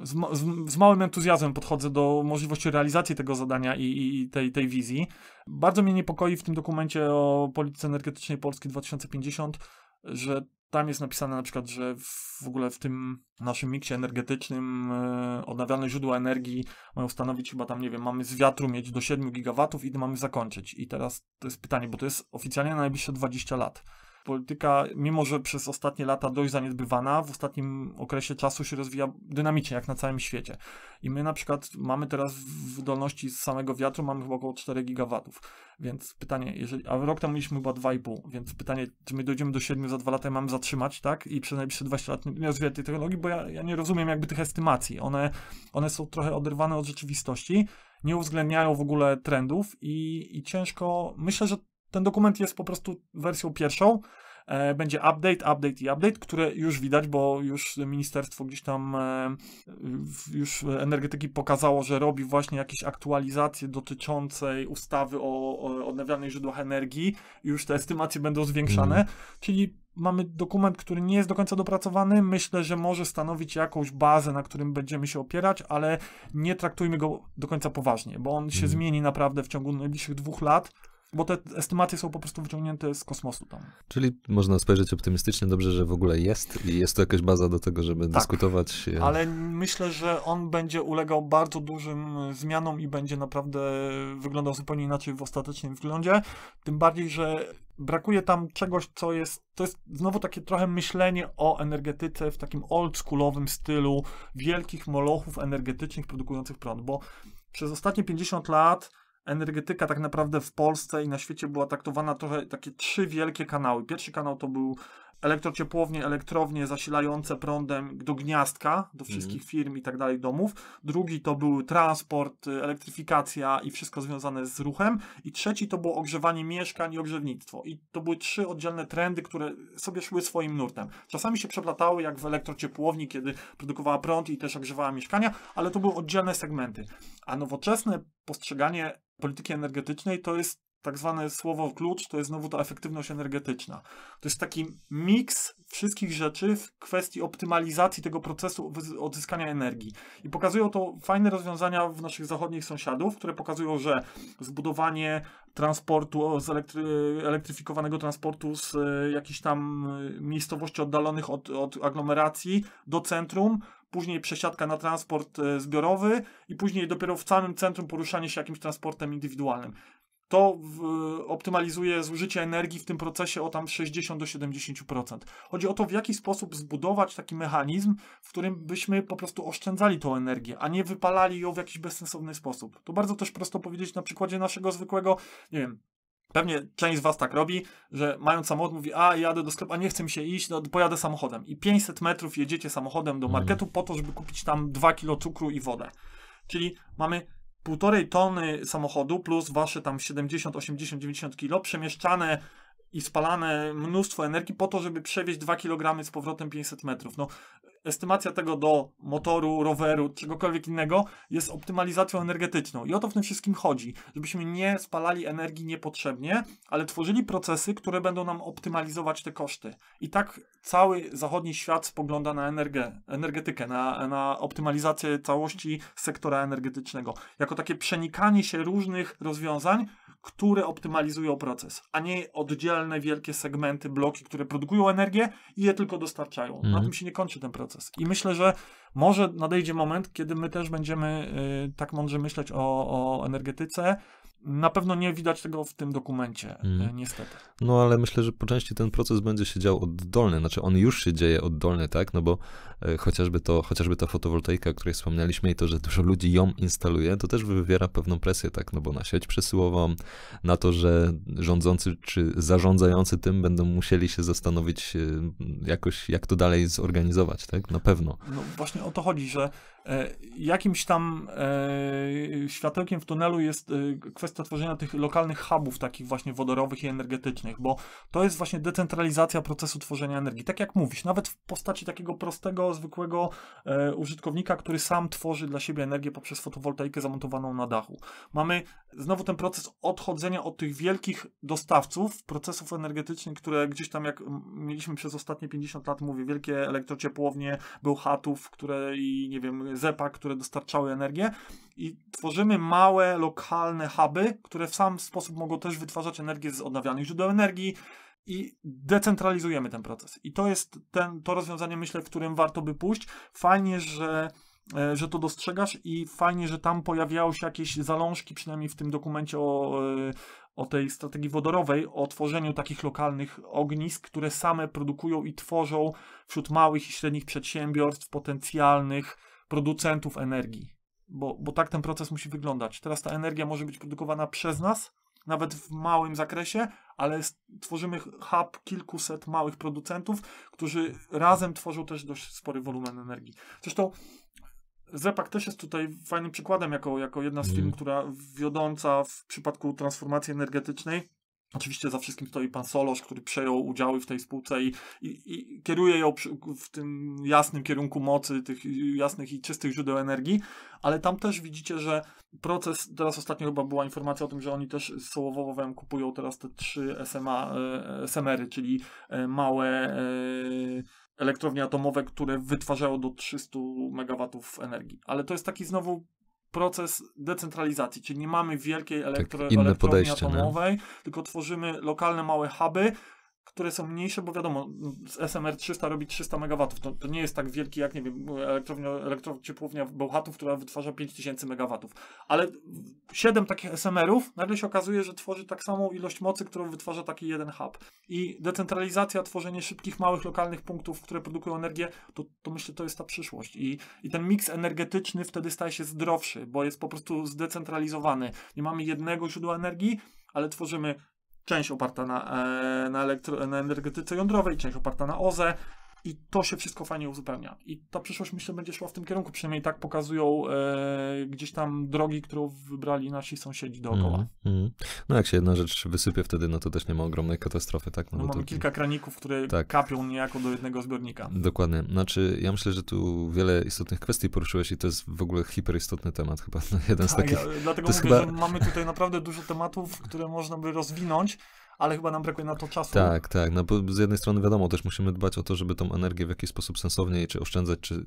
z, z, z, małym entuzjazmem podchodzę do możliwości realizacji tego zadania i, i, tej, tej wizji. Bardzo mnie niepokoi w tym dokumencie o polityce energetycznej Polski 2050, że tam jest napisane na przykład, że w ogóle w tym naszym miksie energetycznym yy, odnawialne źródła energii mają stanowić chyba tam, nie wiem, mamy z wiatru mieć do 7 gigawatów i mamy zakończyć. I teraz to jest pytanie, bo to jest oficjalnie na najbliższe 20 lat polityka, mimo że przez ostatnie lata dość zaniedbywana, w ostatnim okresie czasu się rozwija dynamicznie, jak na całym świecie. I my na przykład mamy teraz w dolności z samego wiatru mamy chyba około 4 gigawatów. Więc pytanie, jeżeli, a rok temu mieliśmy chyba 2,5, więc pytanie, czy my dojdziemy do 7 za 2 lata i mamy zatrzymać, tak? I przez najbliższe 20 lat nie rozwijać tej technologii, bo ja, ja nie rozumiem jakby tych estymacji. One, one są trochę oderwane od rzeczywistości, nie uwzględniają w ogóle trendów i, i ciężko, myślę, że ten dokument jest po prostu wersją pierwszą. E, będzie update, update i update, które już widać, bo już ministerstwo gdzieś tam e, już energetyki pokazało, że robi właśnie jakieś aktualizacje dotyczącej ustawy o, odnawialnych źródłach energii. Już te estymacje będą zwiększane, mhm. czyli mamy dokument, który nie jest do końca dopracowany. Myślę, że może stanowić jakąś bazę, na którym będziemy się opierać, ale nie traktujmy go do końca poważnie, bo on się mhm. zmieni naprawdę w ciągu najbliższych dwóch lat bo te estymacje są po prostu wyciągnięte z kosmosu tam. Czyli można spojrzeć optymistycznie, dobrze, że w ogóle jest i jest to jakaś baza do tego, żeby tak, dyskutować. Ale myślę, że on będzie ulegał bardzo dużym zmianom i będzie naprawdę wyglądał zupełnie inaczej w ostatecznym względzie. Tym bardziej, że brakuje tam czegoś, co jest. To jest znowu takie trochę myślenie o energetyce w takim oldschoolowym stylu wielkich molochów energetycznych produkujących prąd, bo przez ostatnie 50 lat energetyka tak naprawdę w Polsce i na świecie była traktowana trochę takie trzy wielkie kanały. Pierwszy kanał to był elektrociepłownie, elektrownie zasilające prądem do gniazdka, do mhm. wszystkich mm. firm i tak dalej, domów. Drugi to był transport, y, elektryfikacja i wszystko związane z ruchem. I trzeci to było ogrzewanie mieszkań i ogrzewnictwo. I to były trzy oddzielne trendy, które sobie szły swoim nurtem. Czasami się przeplatały jak w elektrociepłowni, kiedy produkowała prąd i też ogrzewała mieszkania, ale to były oddzielne segmenty. A nowoczesne postrzeganie polityki energetycznej to jest tak zwane słowo klucz, to jest znowu ta efektywność energetyczna. To jest taki miks wszystkich rzeczy w kwestii optymalizacji tego procesu odzyskania energii. I pokazują to fajne rozwiązania w naszych zachodnich sąsiadów, które pokazują, że zbudowanie transportu, z elektry, elektryfikowanego transportu z y, jakichś tam e, miejscowości oddalonych od, od aglomeracji do centrum później przesiadka na transport e, zbiorowy i później dopiero w samym centrum poruszanie się jakimś transportem indywidualnym. To w, e, optymalizuje zużycie energii w tym procesie o tam 60 do 70%. Chodzi o to, w jaki sposób zbudować taki mechanizm, w którym byśmy po prostu oszczędzali tą energię, a nie wypalali ją w jakiś bezsensowny sposób. To bardzo też prosto powiedzieć na przykładzie naszego zwykłego, nie wiem, Pewnie część z was tak robi, że mając samochód mówi, a jadę do sklepu, a nie chcę mi się iść, no pojadę samochodem. I 500 metrów jedziecie samochodem do mhm. marketu po to, żeby kupić tam 2 kilo cukru i wodę. Czyli mamy półtorej tony samochodu plus wasze tam 70, 80, 90 kilo przemieszczane i spalane mnóstwo energii po to, żeby przewieźć 2 kg z powrotem 500 metrów. No, estymacja tego do motoru, roweru, czegokolwiek innego jest optymalizacją energetyczną. I o to w tym wszystkim chodzi, żebyśmy nie spalali energii niepotrzebnie, ale tworzyli procesy, które będą nam optymalizować te koszty. I tak cały zachodni świat spogląda na energię, energetykę, na, na optymalizację całości sektora energetycznego, jako takie przenikanie się różnych rozwiązań, które optymalizują proces, a nie oddzielne wielkie segmenty, bloki, które produkują energię i je tylko dostarczają. Na mhm. tym się nie kończy ten proces proces. I myślę, że może nadejdzie moment, kiedy my też będziemy y, tak mądrze myśleć o, o energetyce, na pewno nie widać tego w tym dokumencie, mm. niestety. No ale myślę, że po części ten proces będzie się dział oddolny, znaczy on już się dzieje oddolny, tak? No bo e, chociażby, to, chociażby ta fotowoltaika, o której wspomnieliśmy i to, że dużo ludzi ją instaluje, to też wywiera pewną presję, tak? No bo na sieć przesyłową, na to, że rządzący czy zarządzający tym będą musieli się zastanowić e, jakoś, jak to dalej zorganizować, tak? Na pewno. No właśnie o to chodzi, że E, jakimś tam e, światełkiem w tunelu jest e, kwestia tworzenia tych lokalnych hubów, takich właśnie wodorowych i energetycznych, bo to jest właśnie decentralizacja procesu tworzenia energii. Tak jak mówisz, nawet w postaci takiego prostego, zwykłego użytkownika, który sam tworzy dla siebie energię poprzez fotowoltaikę zamontowaną na dachu. Mamy znowu ten proces odchodzenia od tych wielkich dostawców procesów energetycznych, które gdzieś tam, jak mieliśmy przez ostatnie 50 lat, mówię, wielkie elektrociepłownie, był chatów, które i nie wiem, ZEPA, które dostarczały energię i tworzymy małe, lokalne huby, które w sam sposób mogą też wytwarzać energię z odnawialnych źródeł energii i decentralizujemy ten proces. I to jest ten, to rozwiązanie, myślę, w którym warto by pójść. Fajnie, że e, że to dostrzegasz i fajnie, że tam pojawiały się jakieś zalążki, przynajmniej w tym dokumencie o, e, o tej strategii wodorowej, o tworzeniu takich lokalnych ognisk, które same produkują i tworzą wśród małych i średnich przedsiębiorstw potencjalnych producentów energii, bo, bo tak ten proces musi wyglądać. Teraz ta energia może być produkowana przez nas, nawet w małym zakresie, ale tworzymy hub kilkuset małych producentów, którzy razem tworzą też dość spory wolumen energii. Zresztą Zepak też jest tutaj fajnym przykładem, jako, jako jedna z firm, mm. która wiodąca w przypadku transformacji energetycznej Oczywiście za wszystkim stoi pan Solosz, który przejął udziały w tej spółce i, i, i kieruje ją przy, w tym jasnym kierunku mocy, tych jasnych i czystych źródeł energii, ale tam też widzicie, że proces, teraz ostatnio chyba była informacja o tym, że oni też z Sołowowem kupują teraz te trzy SMA, e, SMR-y, czyli e, małe e, elektrownie atomowe, które wytwarzają do 300 MW energii. Ale to jest taki znowu proces decentralizacji, czyli nie mamy wielkiej tak, elektro, tak, elektrowni atomowej, nie? tylko tworzymy lokalne małe huby, które są mniejsze, bo wiadomo, SMR 300 robi 300 MW. To, to nie jest tak wielki jak, nie wiem, elektrownia, elektrociepłownia Bełchatów, która wytwarza 5000 MW. Ale 7 takich SMR-ów nagle się okazuje, że tworzy tak samą ilość mocy, którą wytwarza taki jeden hub. I decentralizacja, tworzenie szybkich, małych, lokalnych punktów, które produkują energię, to, to myślę, to jest ta przyszłość. I, I ten miks energetyczny wtedy staje się zdrowszy, bo jest po prostu zdecentralizowany. Nie mamy jednego źródła energii, ale tworzymy część oparta na, e, na, elektro, na energetyce jądrowej, część oparta na OZE, i to się wszystko fajnie uzupełnia. I ta przyszłość, myślę, będzie szła w tym kierunku. Przynajmniej tak pokazują e, gdzieś tam drogi, którą wybrali nasi sąsiedzi dookoła. Mm, mm. No jak się jedna rzecz wysypie wtedy, no to też nie ma ogromnej katastrofy, tak? No, no mamy to... kilka kraników, które tak. kapią niejako do jednego zbiornika. Dokładnie. Znaczy, ja myślę, że tu wiele istotnych kwestii poruszyłeś i to jest w ogóle hiperistotny temat chyba. No, jeden tak, z takich... Ja, dlatego mówię, chyba... że mamy tutaj naprawdę dużo tematów, które można by rozwinąć ale chyba nam brakuje na to czasu. Tak, tak. No, z jednej strony wiadomo, też musimy dbać o to, żeby tą energię w jakiś sposób sensowniej czy oszczędzać, czy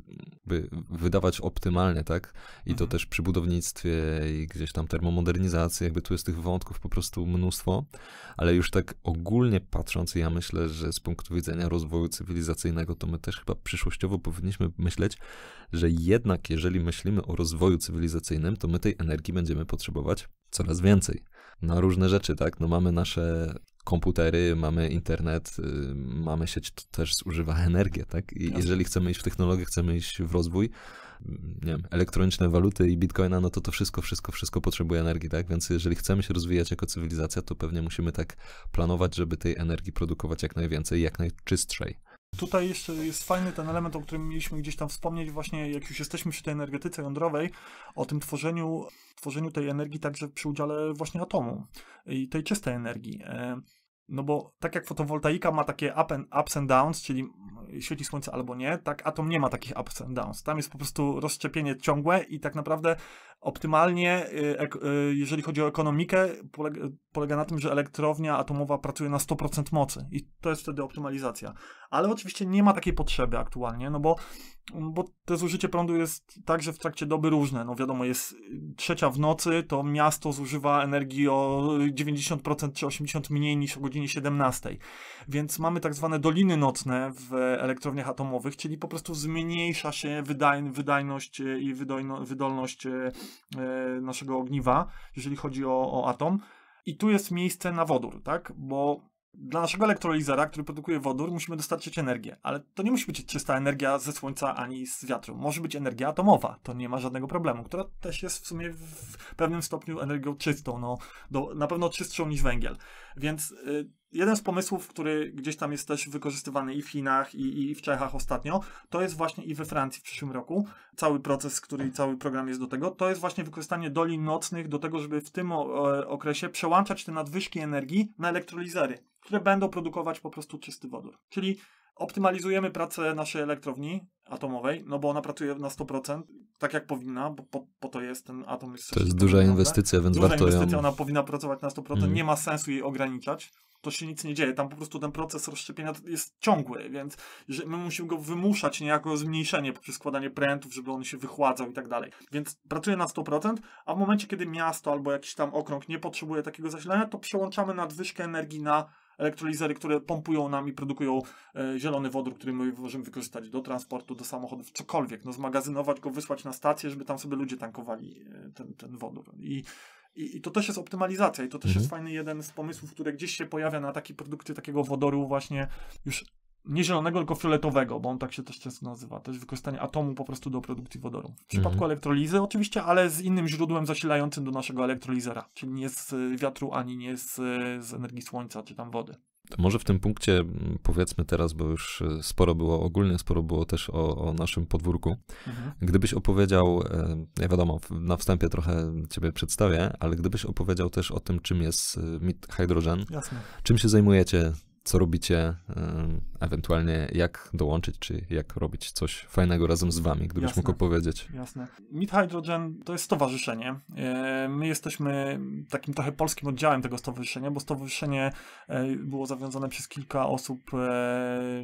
wydawać optymalnie, tak? I mhm. to też przy budownictwie i gdzieś tam termomodernizacji, jakby tu jest tych wątków po prostu mnóstwo, ale już tak ogólnie patrząc, ja myślę, że z punktu widzenia rozwoju cywilizacyjnego, to my też chyba przyszłościowo powinniśmy myśleć, że jednak jeżeli myślimy o rozwoju cywilizacyjnym, to my tej energii będziemy potrzebować coraz więcej na różne rzeczy, tak? No mamy nasze komputery, mamy internet, y, mamy sieć, to też zużywa <laughs> energię, tak? I jeżeli chcemy iść w technologię, chcemy iść w rozwój, mm, nie wiem, elektroniczne waluty i bitcoina, no to to wszystko, wszystko, wszystko potrzebuje energii, tak? Więc jeżeli chcemy się rozwijać jako cywilizacja, to pewnie musimy tak planować, żeby tej energii produkować jak najwięcej, jak najczystszej. Tutaj jeszcze jest fajny ten element, o którym mieliśmy gdzieś tam wspomnieć, właśnie jak już jesteśmy przy tej energetyce jądrowej, o tym tworzeniu, tworzeniu tej energii także przy udziale właśnie atomu i tej czystej energii. E, no bo tak jak fotowoltaika ma takie up and, ups and downs, czyli świeci słońce albo nie, tak atom nie ma takich ups and downs. Tam jest po prostu rozszczepienie ciągłe i tak naprawdę Optymalnie, y, y, jeżeli chodzi o ekonomikę, polega na tym, że elektrownia atomowa pracuje na 100% mocy i to jest wtedy optymalizacja. Ale oczywiście nie ma takiej potrzeby aktualnie, no bo, bo to zużycie prądu jest także w trakcie doby różne. No wiadomo, jest y, trzecia w nocy, to miasto zużywa energii o 90% czy 80% mniej niż o godzinie 17. Więc mamy tak zwane doliny nocne w elektrowniach atomowych, czyli po prostu zmniejsza się wydajność i wydolność E, naszego ogniwa, jeżeli chodzi o, o atom. I tu jest miejsce na wodór, tak? Bo dla naszego elektrolizera, który produkuje wodór, musimy dostarczyć energię, ale to nie musi być czysta energia ze słońca ani z wiatru. Może być energia atomowa, to nie ma żadnego problemu, która też jest w sumie w pewnym stopniu energią czystą, no, do, na pewno czystszą niż węgiel. Więc y, jeden z pomysłów, który gdzieś tam jest też wykorzystywany i w Chinach, i, i, w Czechach ostatnio, to jest właśnie i we Francji w przyszłym roku, cały proces, który cały program jest do tego, to jest właśnie wykorzystanie dolin nocnych do tego, żeby w tym okresie przełączać te nadwyżki energii na elektrolizery, które będą produkować po prostu czysty wodór. Czyli optymalizujemy pracę naszej elektrowni atomowej, no bo ona pracuje na 100%, tak jak powinna, bo po, po to jest ten atom. Jest to jest duża inwestycja, więc duża warto inwestycja, ją... ona powinna pracować na 100%, mm. nie ma sensu jej ograniczać to się nic nie dzieje. Tam po prostu ten proces rozszczepienia jest ciągły, więc my musimy go wymuszać niejako zmniejszenie poprzez składanie prętów, żeby on się wychładzał i tak dalej. Więc pracuje na 100%, a w momencie, kiedy miasto albo jakiś tam okrąg nie potrzebuje takiego zasilania, to przełączamy nadwyżkę energii na elektrolizery, które pompują nam i produkują e, zielony wodór, który my możemy wykorzystać do transportu, do samochodów, cokolwiek. No, zmagazynować go, wysłać na stację, żeby tam sobie ludzie tankowali e, ten, ten wodór. I i, I, to też jest optymalizacja i to też mhm. jest fajny jeden z pomysłów, który gdzieś się pojawia na takie produkty takiego wodoru właśnie już nie zielonego, tylko fioletowego, bo on tak się też często nazywa. To jest wykorzystanie atomu po prostu do produkcji wodoru. W przypadku mhm. elektrolizy oczywiście, ale z innym źródłem zasilającym do naszego elektrolizera, czyli nie z wiatru, ani nie z, z energii słońca, czy tam wody może w tym punkcie mm, powiedzmy teraz, bo już e, sporo było ogólnie, sporo było też o, o naszym podwórku. Mhm. Gdybyś opowiedział, e, no ja wiadomo, na wstępie trochę Ciebie przedstawię, ale gdybyś opowiedział też o tym, czym jest e, mit hydrogen, Jasne. czym się zajmujecie co robicie, ewentualnie jak dołączyć, czy jak robić coś fajnego razem z wami, gdybyś jasne, mógł powiedzieć. Jasne. Meet Hydrogen to jest stowarzyszenie. E, my jesteśmy takim trochę polskim oddziałem tego stowarzyszenia, bo stowarzyszenie e, było zawiązane przez kilka osób. E,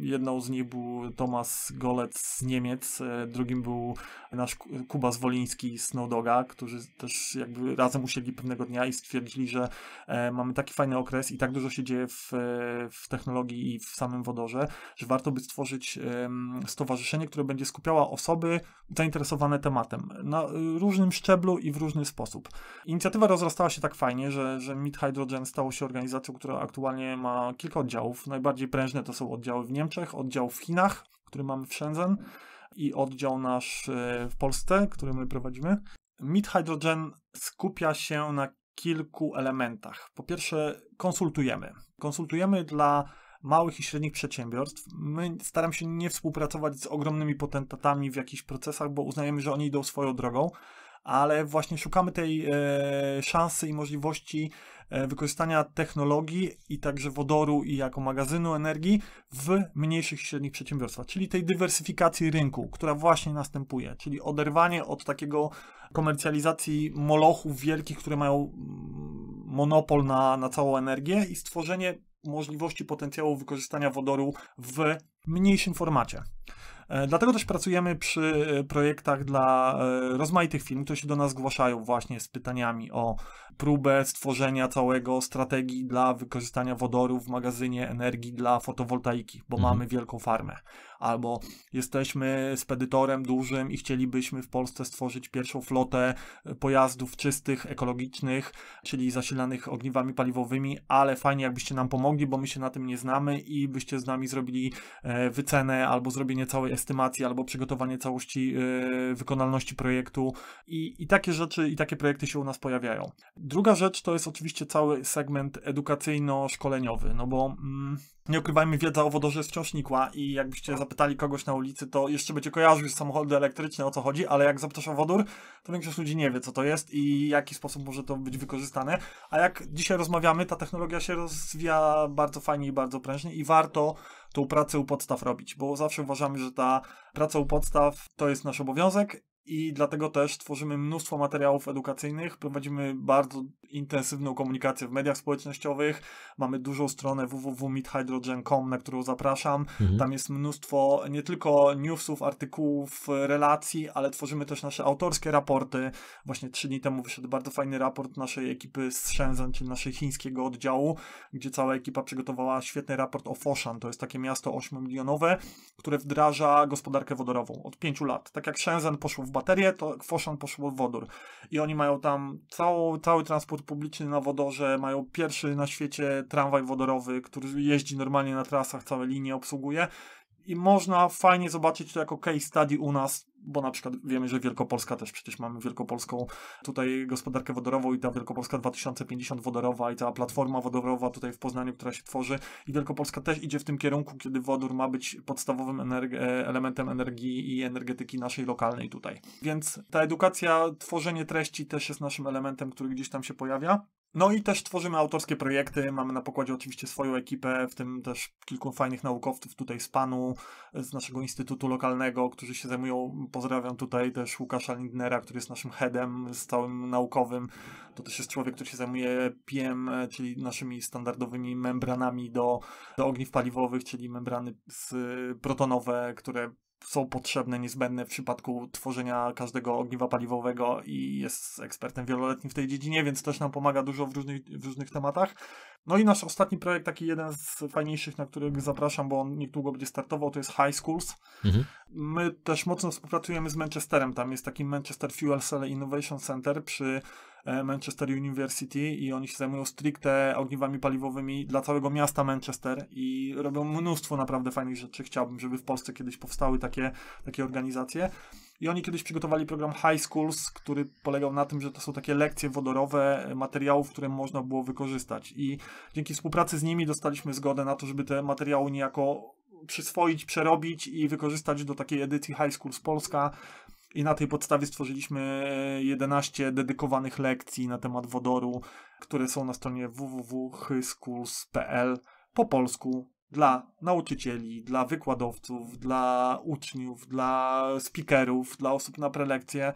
jedną z nich był Tomasz Golec z Niemiec, drugim był nasz Kuba Zwoliński z Snowdoga, którzy też jakby razem usiedli pewnego dnia i stwierdzili, że mamy taki fajny okres i tak dużo się dzieje w w, w technologii i w samym wodorze, że warto by stworzyć stowarzyszenie, które będzie skupiało osoby zainteresowane tematem na różnym szczeblu i w różny sposób. Inicjatywa rozrastała się tak fajnie, że, że Meet Hydrogen stało się organizacją, która aktualnie ma kilka oddziałów. Najbardziej prężne to są oddziały w Niemczech, oddział w Chinach, który mamy w Shenzhen i oddział nasz e, w Polsce, który my prowadzimy. Meet Hydrogen skupia się na kilku elementach. Po pierwsze, konsultujemy. Konsultujemy dla małych i średnich przedsiębiorstw. My staram się nie współpracować z ogromnymi potentatami w jakichś procesach, bo uznajemy, że oni idą swoją drogą, ale właśnie szukamy tej e, szansy i możliwości E, wykorzystania technologii i także wodoru i jako magazynu energii w mniejszych i średnich przedsiębiorstwach, czyli tej dywersyfikacji rynku, która właśnie następuje, czyli oderwanie od takiego komercjalizacji molochów wielkich, które mają mm, monopol na, na całą energię i stworzenie możliwości potencjału wykorzystania wodoru w mniejszym formacie. E, dlatego też pracujemy przy e, projektach dla e, rozmaitych firm, które się do nas zgłaszają właśnie z pytaniami o próbę stworzenia całego strategii dla wykorzystania wodoru w magazynie energii dla fotowoltaiki, bo mhm. mamy wielką farmę albo jesteśmy spedytorem dużym i chcielibyśmy w Polsce stworzyć pierwszą flotę e, pojazdów czystych, ekologicznych, czyli zasilanych ogniwami paliwowymi, ale fajnie jakbyście nam pomogli, bo my się na tym nie znamy i byście z nami zrobili e, wycenę albo zrobienie całej estymacji, albo przygotowanie całości e, wykonalności projektu i, i takie rzeczy, i takie projekty się u nas pojawiają. Druga rzecz to jest oczywiście cały segment edukacyjno-szkoleniowy, no bo... Mm, nie ukrywajmy, wiedza o wodorze jest wciąż nikła i jakbyście zapytali kogoś na ulicy, to jeszcze będzie kojarzył z samochody elektryczne o co chodzi, ale jak zapytasz o wodór, to większość ludzi nie wie co to jest i jaki sposób może to być wykorzystane. A jak dzisiaj rozmawiamy, ta technologia się rozwija bardzo fajnie i bardzo prężnie i warto tą pracę u podstaw robić, bo zawsze uważamy, że ta praca u podstaw to jest nasz obowiązek i dlatego też tworzymy mnóstwo materiałów edukacyjnych, prowadzimy bardzo intensywną komunikację w mediach społecznościowych, mamy dużą stronę www.meethydrogen.com, na którą zapraszam. Mhm. Tam jest mnóstwo nie tylko newsów, artykułów, relacji, ale tworzymy też nasze autorskie raporty. Właśnie trzy dni temu wyszedł bardzo fajny raport naszej ekipy z Shenzhen, czyli naszej chińskiego oddziału, gdzie cała ekipa przygotowała świetny raport o Foshan. To jest takie miasto 8-milionowe, które wdraża gospodarkę wodorową od pięciu lat. Tak jak Shenzhen poszło w baterie, baterię, to Foshan poszło w wodór. I oni mają tam cały, cały transport publiczny na wodorze, mają pierwszy na świecie tramwaj wodorowy, który jeździ normalnie na trasach, całe linie obsługuje. I można fajnie zobaczyć to jako case study u nas, bo na przykład wiemy, że Wielkopolska też, przecież mamy Wielkopolską tutaj gospodarkę wodorową i ta Wielkopolska 2050 wodorowa i ta platforma wodorowa tutaj w Poznaniu, która się tworzy i Wielkopolska też idzie w tym kierunku, kiedy wodór ma być podstawowym energi e, elementem energii i energetyki naszej lokalnej tutaj. Więc ta edukacja, tworzenie treści też jest naszym elementem, który gdzieś tam się pojawia. No i też tworzymy autorskie projekty, mamy na pokładzie oczywiście swoją ekipę, w tym też kilku fajnych naukowców tutaj z PANU, z naszego instytutu lokalnego, którzy się zajmują, pozdrawiam tutaj też Łukasza Lindnera, który jest naszym headem z całym naukowym, to też jest człowiek, który się zajmuje PM, czyli naszymi standardowymi membranami do, do ogniw paliwowych, czyli membrany z, protonowe, które są potrzebne, niezbędne w przypadku tworzenia każdego ogniwa paliwowego i jest ekspertem wieloletnim w tej dziedzinie, więc też nam pomaga dużo w różnych, w różnych tematach. No i nasz ostatni projekt, taki jeden z fajniejszych, na który zapraszam, bo on niedługo będzie startował, to jest High Schools. Mhm. My też mocno współpracujemy z Manchesterem, tam jest taki Manchester Fuel Cell Innovation Center przy e, Manchester University i oni się zajmują stricte ogniwami paliwowymi dla całego miasta Manchester i robią mnóstwo naprawdę fajnych rzeczy. Chciałbym, żeby w Polsce kiedyś powstały takie, takie organizacje. I oni kiedyś przygotowali program High Schools, który polegał na tym, że to są takie lekcje wodorowe materiałów, które można było wykorzystać. I dzięki współpracy z nimi dostaliśmy zgodę na to, żeby te materiały niejako przyswoić, przerobić i wykorzystać do takiej edycji High Schools Polska. I na tej podstawie stworzyliśmy 11 dedykowanych lekcji na temat wodoru, które są na stronie www.highschools.pl po polsku dla nauczycieli, dla wykładowców, dla uczniów, dla speakerów, dla osób na prelekcje,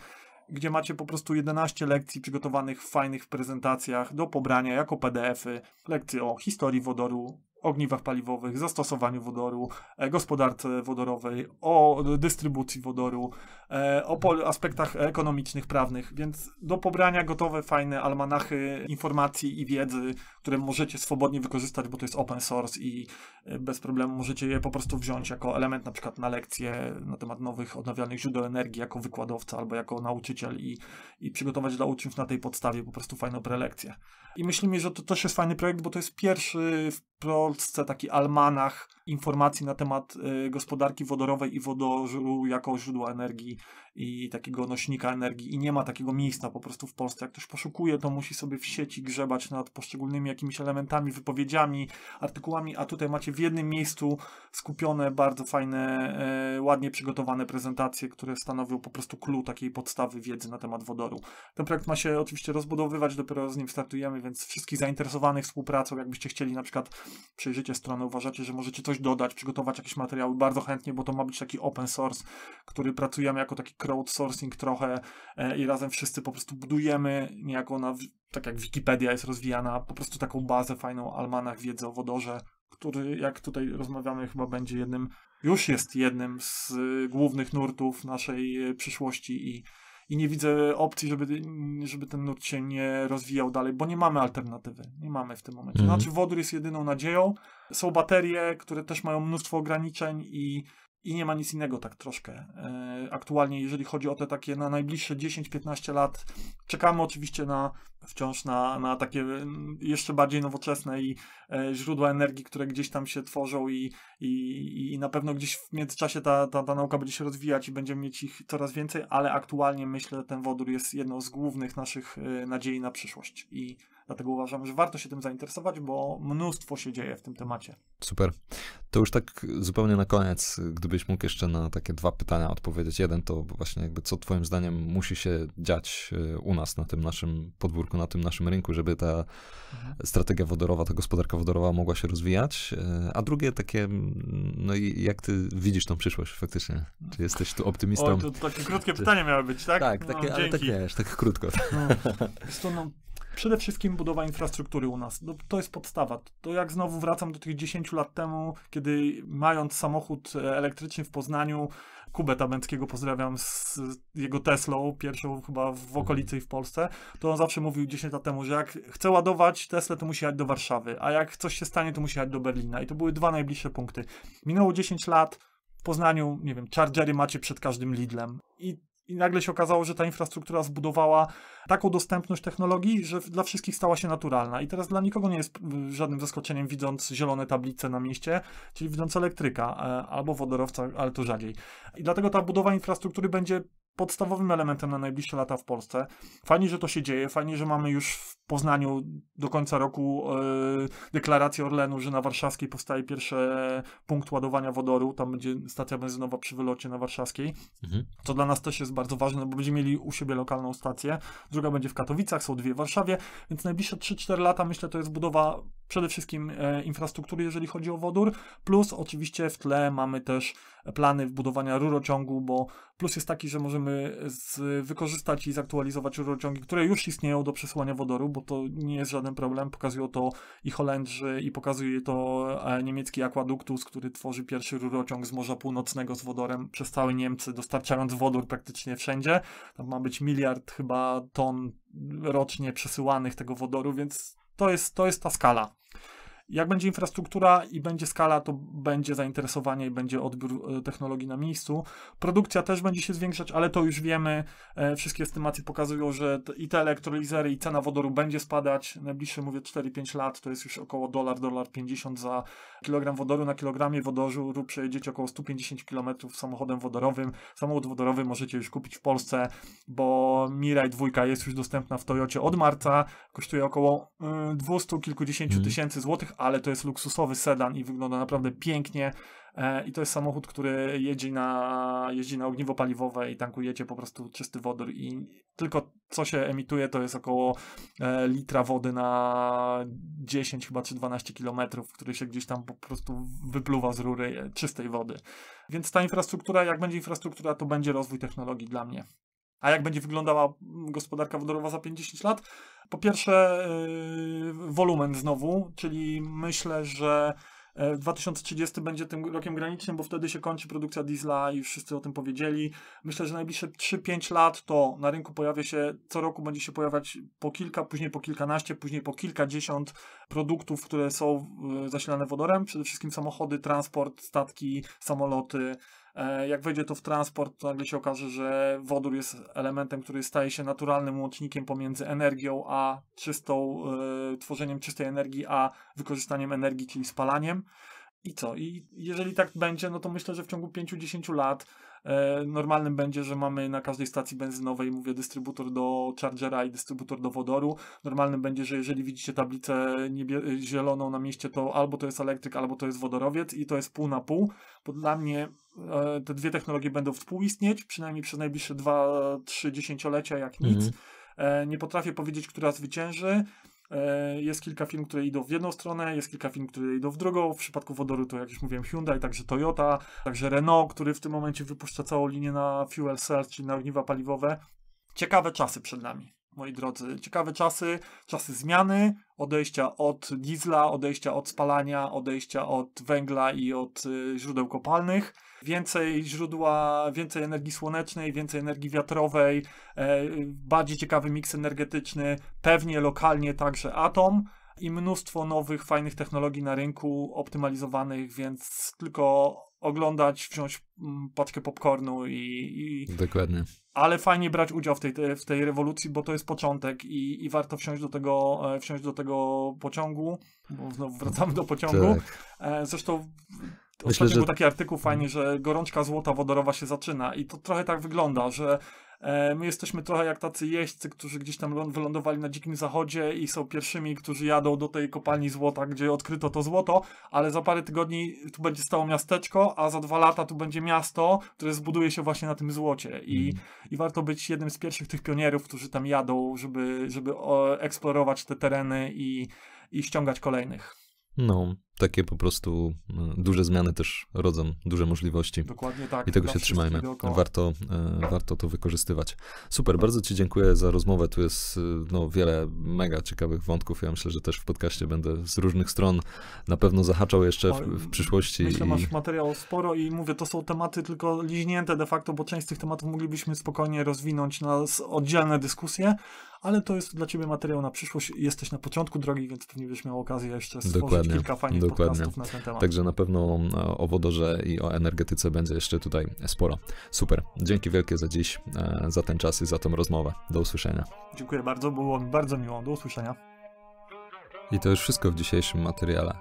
gdzie macie po prostu 11 lekcji przygotowanych w fajnych prezentacjach do pobrania jako PDFy, lekcje o historii wodoru, ogniwach paliwowych, zastosowaniu wodoru, e, gospodarce wodorowej, o dystrybucji wodoru, e, o aspektach ekonomicznych, prawnych, więc do pobrania gotowe, fajne almanachy informacji i wiedzy, które możecie swobodnie wykorzystać, bo to jest open source i e, bez problemu możecie je po prostu wziąć jako element na przykład na lekcje na temat nowych odnawialnych źródeł energii jako wykładowca albo jako nauczyciel i, i przygotować dla uczniów na tej podstawie po prostu fajną prelekcję. I myślimy, że to też jest fajny projekt, bo to jest pierwszy w Polsce taki almanach informacji na temat y, gospodarki wodorowej i wodoru jako źródła energii i takiego nośnika energii i nie ma takiego miejsca po prostu w Polsce. Jak ktoś poszukuje, to musi sobie w sieci grzebać nad poszczególnymi jakimiś elementami, wypowiedziami, artykułami, a tutaj macie w jednym miejscu skupione bardzo fajne, e, ładnie przygotowane prezentacje, które stanowią po prostu clue takiej podstawy wiedzy na temat wodoru. Ten projekt ma się oczywiście rozbudowywać, dopiero z nim startujemy, więc wszystkich zainteresowanych współpracą, jakbyście chcieli na przykład przejrzycie stronę, uważacie, że możecie coś coś dodać, przygotować jakieś materiały, bardzo chętnie, bo to ma być taki open source, który pracujemy jako taki crowdsourcing trochę e, i razem wszyscy po prostu budujemy niejako na, tak jak Wikipedia jest rozwijana, po prostu taką bazę fajną, almanach wiedzy o wodorze, który jak tutaj rozmawiamy chyba będzie jednym, już jest jednym z e, głównych nurtów naszej e, przyszłości i i nie widzę opcji, żeby, żeby ten nurt się nie rozwijał dalej, bo nie mamy alternatywy. Nie mamy w tym momencie. Mhm. Znaczy, wodór jest jedyną nadzieją. Są baterie, które też mają mnóstwo ograniczeń i i nie ma nic innego tak troszkę e, aktualnie, jeżeli chodzi o te takie na najbliższe 10-15 lat. Czekamy oczywiście na wciąż na, na takie mm, jeszcze bardziej nowoczesne i e, źródła energii, które gdzieś tam się tworzą i, i, i na pewno gdzieś w międzyczasie ta, ta, ta nauka będzie się rozwijać i będziemy mieć ich coraz więcej, ale aktualnie myślę, że ten wodór jest jedną z głównych naszych e, nadziei na przyszłość i Dlatego uważam, że warto się tym zainteresować, bo mnóstwo się dzieje w tym temacie. Super. To już tak zupełnie na koniec, gdybyś mógł jeszcze na takie dwa pytania odpowiedzieć. Jeden to właśnie jakby co twoim zdaniem musi się dziać e, u nas na tym naszym podwórku, na tym naszym rynku, żeby ta mhm. strategia wodorowa, ta gospodarka wodorowa mogła się rozwijać. E, a drugie takie, no i jak ty widzisz tą przyszłość faktycznie? Czy jesteś tu optymistą? O, to takie krótkie pytanie miało być, tak? Tak, no, takie, no, ale dzięki. tak wiesz, tak krótko. No, to, <laughs> no, Przede wszystkim budowa infrastruktury u nas. No, to jest podstawa. To jak znowu wracam do tych 10 lat temu, kiedy mając samochód e, elektryczny w Poznaniu, Kubę Tabenckiego pozdrawiam z jego Teslą, pierwszą chyba w okolicy i w Polsce, to on zawsze mówił 10 lat temu, że jak chce ładować Tesla, to musi jechać do Warszawy, a jak coś się stanie, to musi jechać do Berlina. I to były dwa najbliższe punkty. Minęło 10 lat, w Poznaniu, nie wiem, chargery macie przed każdym Lidlem. I i nagle się okazało, że ta infrastruktura zbudowała taką dostępność technologii, że dla wszystkich stała się naturalna. I teraz dla nikogo nie jest żadnym zaskoczeniem, widząc zielone tablice na mieście, czyli widząc elektryka e, albo wodorowca, ale to rzadziej. I dlatego ta budowa infrastruktury będzie podstawowym elementem na najbliższe lata w Polsce. Fajnie, że to się dzieje, fajnie, że mamy już Poznaniu do końca roku yy, e, deklarację Orlenu, że na Warszawskiej powstaje pierwszy e, punkt ładowania wodoru, tam będzie stacja benzynowa przy wylocie na Warszawskiej, mhm. co dla nas też jest bardzo ważne, bo będziemy mieli u siebie lokalną stację, druga będzie w Katowicach, są dwie w Warszawie, więc najbliższe 3-4 lata myślę to jest budowa przede wszystkim e, infrastruktury, jeżeli chodzi o wodór, plus oczywiście w tle mamy też plany budowania rurociągu, bo plus jest taki, że możemy z, wykorzystać i zaktualizować rurociągi, które już istnieją do przesyłania wodoru, bo to nie jest żaden problem. Pokazują to i Holendrzy, i pokazuje to e, niemiecki akwaduktus, który tworzy pierwszy rurociąg z Morza Północnego z wodorem przez całe Niemcy, dostarczając wodór praktycznie wszędzie. Tam ma być miliard chyba ton rocznie przesyłanych tego wodoru, więc to jest, to jest ta skala. Jak będzie infrastruktura i będzie skala, to będzie zainteresowanie i będzie odbiór e, technologii na miejscu. Produkcja też będzie się zwiększać, ale to już wiemy. E, wszystkie estymacje pokazują, że i te elektrolizery, i cena wodoru będzie spadać. Najbliższe, mówię, 4-5 lat to jest już około dolar, dolar 50 za kilogram wodoru. Na kilogramie wodoru przejedziecie około 150 km samochodem wodorowym. Samochód wodorowy możecie już kupić w Polsce, bo Mirai 2 jest już dostępna w Toyocie od marca. Kosztuje około 200 y, kilkudziesięciu mm. tysięcy złotych, ale to jest luksusowy sedan i wygląda naprawdę pięknie. E, I to jest samochód, który jeździ na, jeździ na ogniwo paliwowe i tankujecie po prostu czysty wodór i tylko co się emituje to jest około e, litra wody na 10 chyba czy 12 kilometrów, który się gdzieś tam po prostu wypluwa z rury e, czystej wody. Więc ta infrastruktura, jak będzie infrastruktura, to będzie rozwój technologii dla mnie. A jak będzie wyglądała mm, gospodarka wodorowa za 50 lat? Po pierwsze, yy, wolumen znowu, czyli myślę, że 2030 e, będzie tym rokiem granicznym, bo wtedy się kończy produkcja diesla i wszyscy o tym powiedzieli. Myślę, że najbliższe 3-5 lat to na rynku pojawia się, co roku będzie się pojawiać po kilka, później po kilkanaście, później po kilkadziesiąt produktów, które są e, zasilane wodorem. Przede wszystkim samochody, transport, statki, samoloty, E, jak wejdzie to w transport, to nagle się okaże, że wodór jest elementem, który staje się naturalnym łącznikiem pomiędzy energią a czystą, e, tworzeniem czystej energii, a wykorzystaniem energii, czyli spalaniem. I co? I jeżeli tak będzie, no to myślę, że w ciągu 5-10 lat E, normalnym będzie, że mamy na każdej stacji benzynowej, mówię, dystrybutor do chargera i dystrybutor do wodoru. Normalnym będzie, że jeżeli widzicie tablicę niebie- zieloną na mieście, to albo to jest elektryk, albo to jest wodorowiec i to jest pół na pół, bo dla mnie e, te dwie technologie będą współistnieć, przynajmniej przez najbliższe 2-3 dziesięciolecia, jak nic. Mhm. E, nie potrafię powiedzieć, która zwycięży. E, jest kilka firm, które idą w jedną stronę, jest kilka firm, które idą w drugą. W przypadku wodoru to, jak już mówiłem, Hyundai, także Toyota, także Renault, który w tym momencie wypuszcza całą linię na fuel cell, czyli na ogniwa paliwowe. Ciekawe czasy przed nami moi drodzy. Ciekawe czasy, czasy zmiany, odejścia od diesla, odejścia od spalania, odejścia od węgla i od y, źródeł kopalnych. Więcej źródła, więcej energii słonecznej, więcej energii wiatrowej, e, bardziej ciekawy miks energetyczny, pewnie lokalnie także atom i mnóstwo nowych, fajnych technologii na rynku optymalizowanych, więc tylko oglądać, wziąć mm, paczkę popcornu i, i... Dokładnie. Ale fajnie brać udział w tej, w tej rewolucji, bo to jest początek i, i warto wsiąść do, tego, e, wsiąść do tego pociągu. Znowu wracamy do pociągu. Tak. E, zresztą Myślę, ostatnio że... był taki artykuł fajnie, mm. że gorączka złota wodorowa się zaczyna i to trochę tak wygląda, że E, my jesteśmy trochę jak tacy jeźdźcy, którzy gdzieś tam wylądowali na Dzikim Zachodzie i są pierwszymi, którzy jadą do tej kopalni złota, gdzie odkryto to złoto, ale za parę tygodni tu będzie stało miasteczko, a za dwa lata tu będzie miasto, które zbuduje się właśnie na tym złocie. I, mhm. i warto być jednym z pierwszych tych pionierów, którzy tam jadą, żeby, żeby eksplorować te tereny i, i ściągać kolejnych. No, takie po prostu e, duże zmiany też rodzą duże możliwości. Dokładnie tak. I tego się trzymajmy. Warto, e, warto to wykorzystywać. Super, bardzo Ci dziękuję za rozmowę. Tu jest e, no, wiele mega ciekawych wątków. Ja myślę, że też w podcaście będę z różnych stron na pewno zahaczał jeszcze w, w przyszłości. Myślę, i... masz materiał sporo i mówię, to są tematy tylko liźnięte de facto, bo część z tych tematów moglibyśmy spokojnie rozwinąć na oddzielne dyskusje, ale to jest dla ciebie materiał na przyszłość. Jesteś na początku drogi, więc pewnie będziesz miał okazję jeszcze stworzyć dokładnie, kilka fajnych dokładnie. podcastów na ten temat. Także na pewno e, o wodorze i o energetyce będzie jeszcze tutaj sporo. Super. Dzięki wielkie za dziś, e, za ten czas i za tą rozmowę. Do usłyszenia. Dziękuję bardzo, było mi bardzo miło. Do usłyszenia. I to już wszystko w dzisiejszym materiale.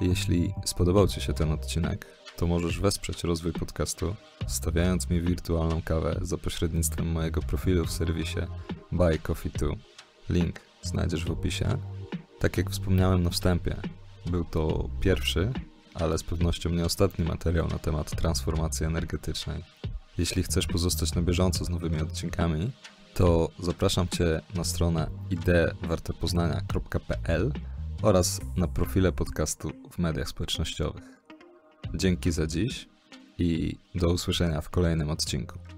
Jeśli spodobał Ci się ten odcinek, to możesz wesprzeć rozwój podcastu, stawiając mi wirtualną kawę za pośrednictwem mojego profilu w serwisie Buy Coffee 2. Link znajdziesz w opisie. Tak jak wspomniałem na wstępie, był to pierwszy, ale z pewnością nie ostatni materiał na temat transformacji energetycznej. Jeśli chcesz pozostać na bieżąco z nowymi odcinkami, to zapraszam Cię na stronę ideewartepoznania.pl oraz na profile podcastu w mediach społecznościowych. Dzięki za dziś i do usłyszenia w kolejnym odcinku.